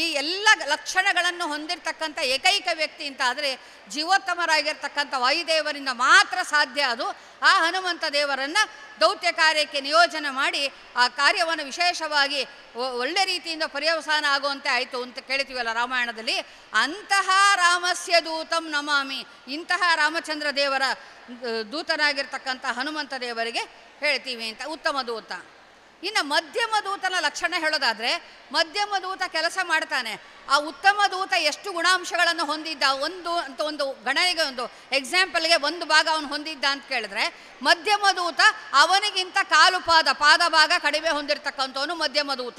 ಈ ಎಲ್ಲ ಲಕ್ಷಣಗಳನ್ನು ಹೊಂದಿರತಕ್ಕಂಥ ಏಕೈಕ ವ್ಯಕ್ತಿ ಅಂತ ಆದರೆ ಜೀವೋತ್ತಮರಾಗಿರ್ತಕ್ಕಂಥ ವಾಯುದೇವರಿಂದ ಮಾತ್ರ ಸಾಧ್ಯ ಅದು ಆ ಹನುಮಂತ ದೇವರನ್ನು ದೌತ್ಯ ಕಾರ್ಯಕ್ಕೆ ನಿಯೋಜನೆ ಮಾಡಿ ಆ ಕಾರ್ಯವನ್ನು ವಿಶೇಷವಾಗಿ ಒಳ್ಳೆ ರೀತಿಯಿಂದ ಪರ್ಯವಸಾನ ಆಗುವಂತೆ ಆಯಿತು ಅಂತ ಕೇಳ್ತೀವಲ್ಲ ರಾಮಾಯಣದಲ್ಲಿ ಅಂತಹ ರಾಮಸ್ಯ ದೂತಂ ನಮಾಮಿ ಇಂತಹ ರಾಮಚಂದ್ರ ದೇವರ ದೂತನಾಗಿರ್ತಕ್ಕಂಥ ಹನುಮಂತ ದೇವರಿಗೆ ಹೇಳ್ತೀವಿ ಅಂತ ಉತ್ತಮ ದೂತ ಇನ್ನು ಮಧ್ಯಮ ದೂತನ ಲಕ್ಷಣ ಹೇಳೋದಾದರೆ ಮಧ್ಯಮ ದೂತ ಕೆಲಸ ಮಾಡ್ತಾನೆ ಆ ಉತ್ತಮ ದೂತ ಎಷ್ಟು ಗುಣಾಂಶಗಳನ್ನು ಹೊಂದಿದ್ದ ಒಂದು ಅಂತ ಒಂದು ಗಣನೆಗೆ ಒಂದು ಎಕ್ಸಾಂಪಲ್ಗೆ ಒಂದು ಭಾಗ ಅವನು ಹೊಂದಿದ್ದ ಅಂತ ಕೇಳಿದ್ರೆ ಮಧ್ಯಮ ದೂತ ಅವನಿಗಿಂತ ಕಾಲು ಪಾದ ಪಾದ ಭಾಗ ಕಡಿಮೆ ಹೊಂದಿರತಕ್ಕಂಥವನು ಮಧ್ಯಮ ದೂತ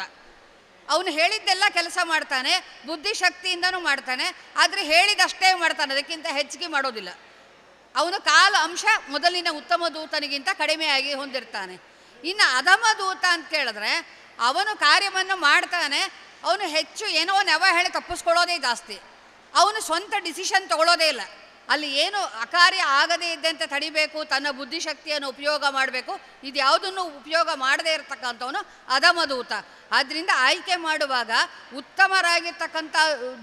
ಅವನು ಹೇಳಿದ್ದೆಲ್ಲ ಕೆಲಸ ಮಾಡ್ತಾನೆ ಬುದ್ಧಿಶಕ್ತಿಯಿಂದನೂ ಮಾಡ್ತಾನೆ ಆದರೆ ಹೇಳಿದಷ್ಟೇ ಮಾಡ್ತಾನೆ ಅದಕ್ಕಿಂತ ಹೆಚ್ಚಿಗೆ ಮಾಡೋದಿಲ್ಲ ಅವನು ಕಾಲು ಅಂಶ ಮೊದಲಿನ ಉತ್ತಮ ದೂತನಿಗಿಂತ ಕಡಿಮೆಯಾಗಿ ಹೊಂದಿರ್ತಾನೆ ಇನ್ನು ದೂತ ಅಂತ ಕೇಳಿದ್ರೆ ಅವನು ಕಾರ್ಯವನ್ನು ಮಾಡ್ತಾನೆ ಅವನು ಹೆಚ್ಚು ಏನೋ ನೆವ ಹೇಳಿ ತಪ್ಪಿಸ್ಕೊಳ್ಳೋದೇ ಜಾಸ್ತಿ ಅವನು ಸ್ವಂತ ಡಿಸಿಷನ್ ತಗೊಳ್ಳೋದೇ ಇಲ್ಲ ಅಲ್ಲಿ ಏನು ಅಕಾರ್ಯ ಆಗದೇ ಇದ್ದಂತೆ ತಡಿಬೇಕು ತನ್ನ ಬುದ್ಧಿಶಕ್ತಿಯನ್ನು ಉಪಯೋಗ ಮಾಡಬೇಕು ಇದು ಯಾವುದನ್ನು ಉಪಯೋಗ ಮಾಡದೇ ಇರತಕ್ಕಂಥವನು ಅಧಮ ದೂತ ಆದ್ದರಿಂದ ಆಯ್ಕೆ ಮಾಡುವಾಗ ಉತ್ತಮರಾಗಿರ್ತಕ್ಕಂಥ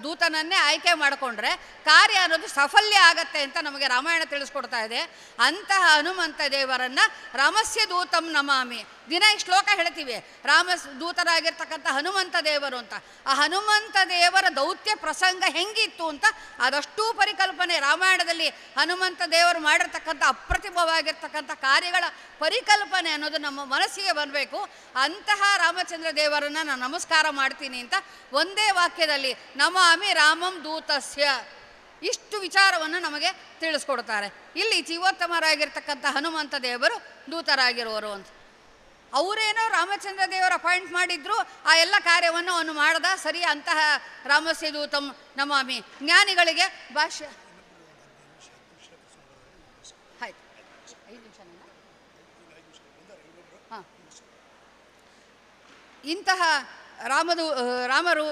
ದೂತನನ್ನೇ ಆಯ್ಕೆ ಮಾಡಿಕೊಂಡ್ರೆ ಕಾರ್ಯ ಅನ್ನೋದು ಸಫಲ್ಯ ಆಗತ್ತೆ ಅಂತ ನಮಗೆ ರಾಮಾಯಣ ತಿಳಿಸ್ಕೊಡ್ತಾ ಇದೆ ಅಂತಹ ಹನುಮಂತ ದೇವರನ್ನು ರಾಮಸ್ಯ ದೂತಂ ನಮಾಮಿ ದಿನ ಈ ಶ್ಲೋಕ ಹೇಳ್ತೀವಿ ರಾಮ ದೂತರಾಗಿರ್ತಕ್ಕಂಥ ಹನುಮಂತ ದೇವರು ಅಂತ ಆ ಹನುಮಂತ ದೇವರ ದೌತ್ಯ ಪ್ರಸಂಗ ಹೆಂಗಿತ್ತು ಅಂತ ಅದಷ್ಟೂ ಪರಿಕಲ್ಪನೆ ರಾಮಾಯಣ ಹನುಮಂತ ದೇವರು ಮಾಡಿರ್ತಕ್ಕಂಥ ಅಪ್ರತಿಭವಾಗಿರ್ತಕ್ಕಂಥ ಕಾರ್ಯಗಳ ಪರಿಕಲ್ಪನೆ ಅನ್ನೋದು ನಮ್ಮ ಮನಸ್ಸಿಗೆ ಬರಬೇಕು ಅಂತಹ ರಾಮಚಂದ್ರ ದೇವರನ್ನು ನಾನು ನಮಸ್ಕಾರ ಮಾಡ್ತೀನಿ ಅಂತ ಒಂದೇ ವಾಕ್ಯದಲ್ಲಿ ನಮಾಮಿ ರಾಮಂ ದೂತಸ್ಯ ಇಷ್ಟು ವಿಚಾರವನ್ನು ನಮಗೆ ತಿಳಿಸ್ಕೊಡ್ತಾರೆ ಇಲ್ಲಿ ಜೀವೋತ್ತಮರಾಗಿರ್ತಕ್ಕಂಥ ಹನುಮಂತ ದೇವರು ದೂತರಾಗಿರುವರು ಅಂತ ಅವರೇನೋ ರಾಮಚಂದ್ರ ದೇವರು ಅಪಾಯಿಂಟ್ ಮಾಡಿದ್ರು ಆ ಎಲ್ಲ ಕಾರ್ಯವನ್ನು ಅವನು ಮಾಡ್ದ ಸರಿ ಅಂತಹ ರಾಮಸ್ಯ ದೂತಂ ನಮಾಮಿ ಜ್ಞಾನಿಗಳಿಗೆ ಭಾಷೆ ಇಂತಹ ರಾಮದು ರಾಮರು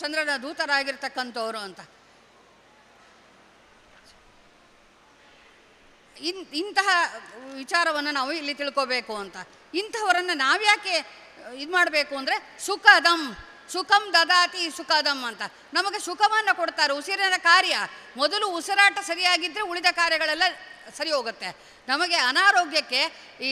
ಚಂದ್ರನ ದೂತರಾಗಿರ್ತಕ್ಕಂಥವರು ಅಂತ ಇನ್ ಇಂತಹ ವಿಚಾರವನ್ನು ನಾವು ಇಲ್ಲಿ ತಿಳ್ಕೋಬೇಕು ಅಂತ ಇಂಥವರನ್ನು ನಾವ್ಯಾಕೆ ಇದು ಮಾಡಬೇಕು ಅಂದರೆ ಸುಖದಂ ಸುಖಂ ದದಾತಿ ಸುಖದಂ ಅಂತ ನಮಗೆ ಸುಖವನ್ನು ಕೊಡ್ತಾರೆ ಉಸಿರಿನ ಕಾರ್ಯ ಮೊದಲು ಉಸಿರಾಟ ಸರಿಯಾಗಿದ್ದರೆ ಉಳಿದ ಕಾರ್ಯಗಳೆಲ್ಲ ಸರಿ ಹೋಗುತ್ತೆ ನಮಗೆ ಅನಾರೋಗ್ಯಕ್ಕೆ ಈ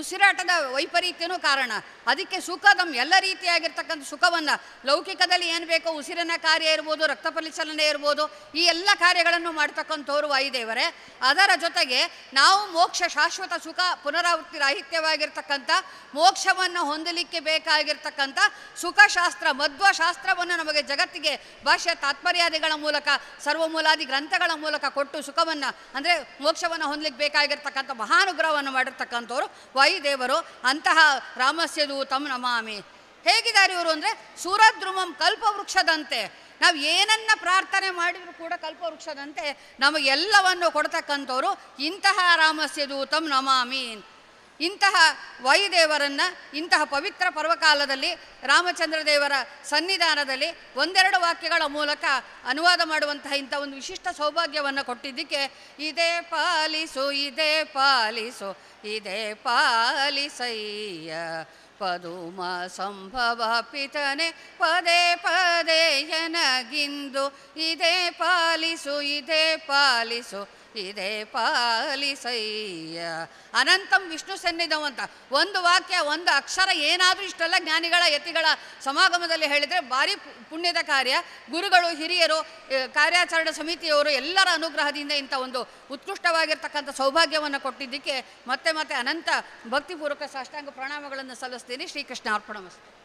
ಉಸಿರಾಟದ ವೈಪರೀತ್ಯನೂ ಕಾರಣ ಅದಕ್ಕೆ ಸುಖ ಎಲ್ಲ ರೀತಿಯಾಗಿರ್ತಕ್ಕಂಥ ಸುಖವನ್ನು ಲೌಕಿಕದಲ್ಲಿ ಏನು ಬೇಕೋ ಉಸಿರಿನ ಕಾರ್ಯ ಇರ್ಬೋದು ರಕ್ತ ಪರಿಚಲನೆ ಇರ್ಬೋದು ಈ ಎಲ್ಲ ಕಾರ್ಯಗಳನ್ನು ಮಾಡ್ತಕ್ಕಂಥವ್ರು ವಾಯುದೇವರೇ ಅದರ ಜೊತೆಗೆ ನಾವು ಮೋಕ್ಷ ಶಾಶ್ವತ ಸುಖ ಪುನರಾವೃತ್ತಿ ರಾಹಿತ್ಯವಾಗಿರ್ತಕ್ಕಂಥ ಮೋಕ್ಷವನ್ನು ಹೊಂದಲಿಕ್ಕೆ ಬೇಕಾಗಿರ್ತಕ್ಕಂಥ ಸುಖಶಾಸ್ತ್ರ ಮಧ್ವಶಾಸ್ತ್ರವನ್ನು ನಮಗೆ ಜಗತ್ತಿಗೆ ಭಾಷೆ ತಾತ್ಪರ್ಯಾದಿಗಳ ಮೂಲಕ ಸರ್ವಮೂಲಾದಿ ಗ್ರಂಥಗಳ ಮೂಲಕ ಕೊಟ್ಟು ಸುಖವನ್ನು ಅಂದರೆ ಮೋಕ್ಷವನ್ನು ಹೊಂದಲಿಕ್ಕೆ ಬೇಕಾಗಿರ್ತಕ್ಕಂಥ ಮಹಾನುಗ್ರಹವನ್ನು ಮಾಡಿರ್ತಕ್ಕಂಥವ್ರು ವಾಯುದೇವರು ಅಂತಹ ರಾಮಸ್ಯದು ತಮ್ ನಮಾಮಿ ಹೇಗಿದ್ದಾರೆ ಇವರು ಅಂದರೆ ಸೂರದ್ರುಮಂ ಕಲ್ಪವೃಕ್ಷದಂತೆ ನಾವು ಏನನ್ನ ಪ್ರಾರ್ಥನೆ ಮಾಡಿದರೂ ಕೂಡ ಕಲ್ಪವೃಕ್ಷದಂತೆ ನಮಗೆಲ್ಲವನ್ನು ಕೊಡ್ತಕ್ಕಂಥವ್ರು ಇಂತಹ ರಾಮಸ್ಯದು ತಮ್ ನಮಾಮಿ ಇಂತಹ ವಾಯುದೇವರನ್ನು ಇಂತಹ ಪವಿತ್ರ ಪರ್ವಕಾಲದಲ್ಲಿ ರಾಮಚಂದ್ರ ದೇವರ ಸನ್ನಿಧಾನದಲ್ಲಿ ಒಂದೆರಡು ವಾಕ್ಯಗಳ ಮೂಲಕ ಅನುವಾದ ಮಾಡುವಂತಹ ಇಂಥ ಒಂದು ವಿಶಿಷ್ಟ ಸೌಭಾಗ್ಯವನ್ನು ಕೊಟ್ಟಿದ್ದಕ್ಕೆ ಇದೇ ಪಾಲಿಸು ಇದೇ ಪಾಲಿಸು ಇದೇ ಪಾಲಿಸಯ್ಯ ಪದುಮ ಸಂಭವ ಪಿತನೆ ಪದೇ ಪದೇ ಜನಗಿಂದು ಇದೇ ಪಾಲಿಸು ಇದೇ ಪಾಲಿಸು ಇದೇ ಪಾಲಿಸಯ್ಯ ಅನಂತಂ ವಿಷ್ಣು ಸನ್ನಿಧಂ ಅಂತ ಒಂದು ವಾಕ್ಯ ಒಂದು ಅಕ್ಷರ ಏನಾದರೂ ಇಷ್ಟೆಲ್ಲ ಜ್ಞಾನಿಗಳ ಯತಿಗಳ ಸಮಾಗಮದಲ್ಲಿ ಹೇಳಿದರೆ ಭಾರಿ ಪುಣ್ಯದ ಕಾರ್ಯ ಗುರುಗಳು ಹಿರಿಯರು ಕಾರ್ಯಾಚರಣೆ ಸಮಿತಿಯವರು ಎಲ್ಲರ ಅನುಗ್ರಹದಿಂದ ಇಂಥ ಒಂದು ಉತ್ಕೃಷ್ಟವಾಗಿರ್ತಕ್ಕಂಥ ಸೌಭಾಗ್ಯವನ್ನು ಕೊಟ್ಟಿದ್ದಕ್ಕೆ ಮತ್ತೆ ಮತ್ತೆ ಅನಂತ ಭಕ್ತಿಪೂರ್ವಕ ಸಾಷ್ಟಾಂಗ ಪ್ರಣಾಮಗಳನ್ನು ಸಲ್ಲಿಸ್ತೀನಿ ಶ್ರೀಕೃಷ್ಣ ಅರ್ಪಣಮಸ್ತು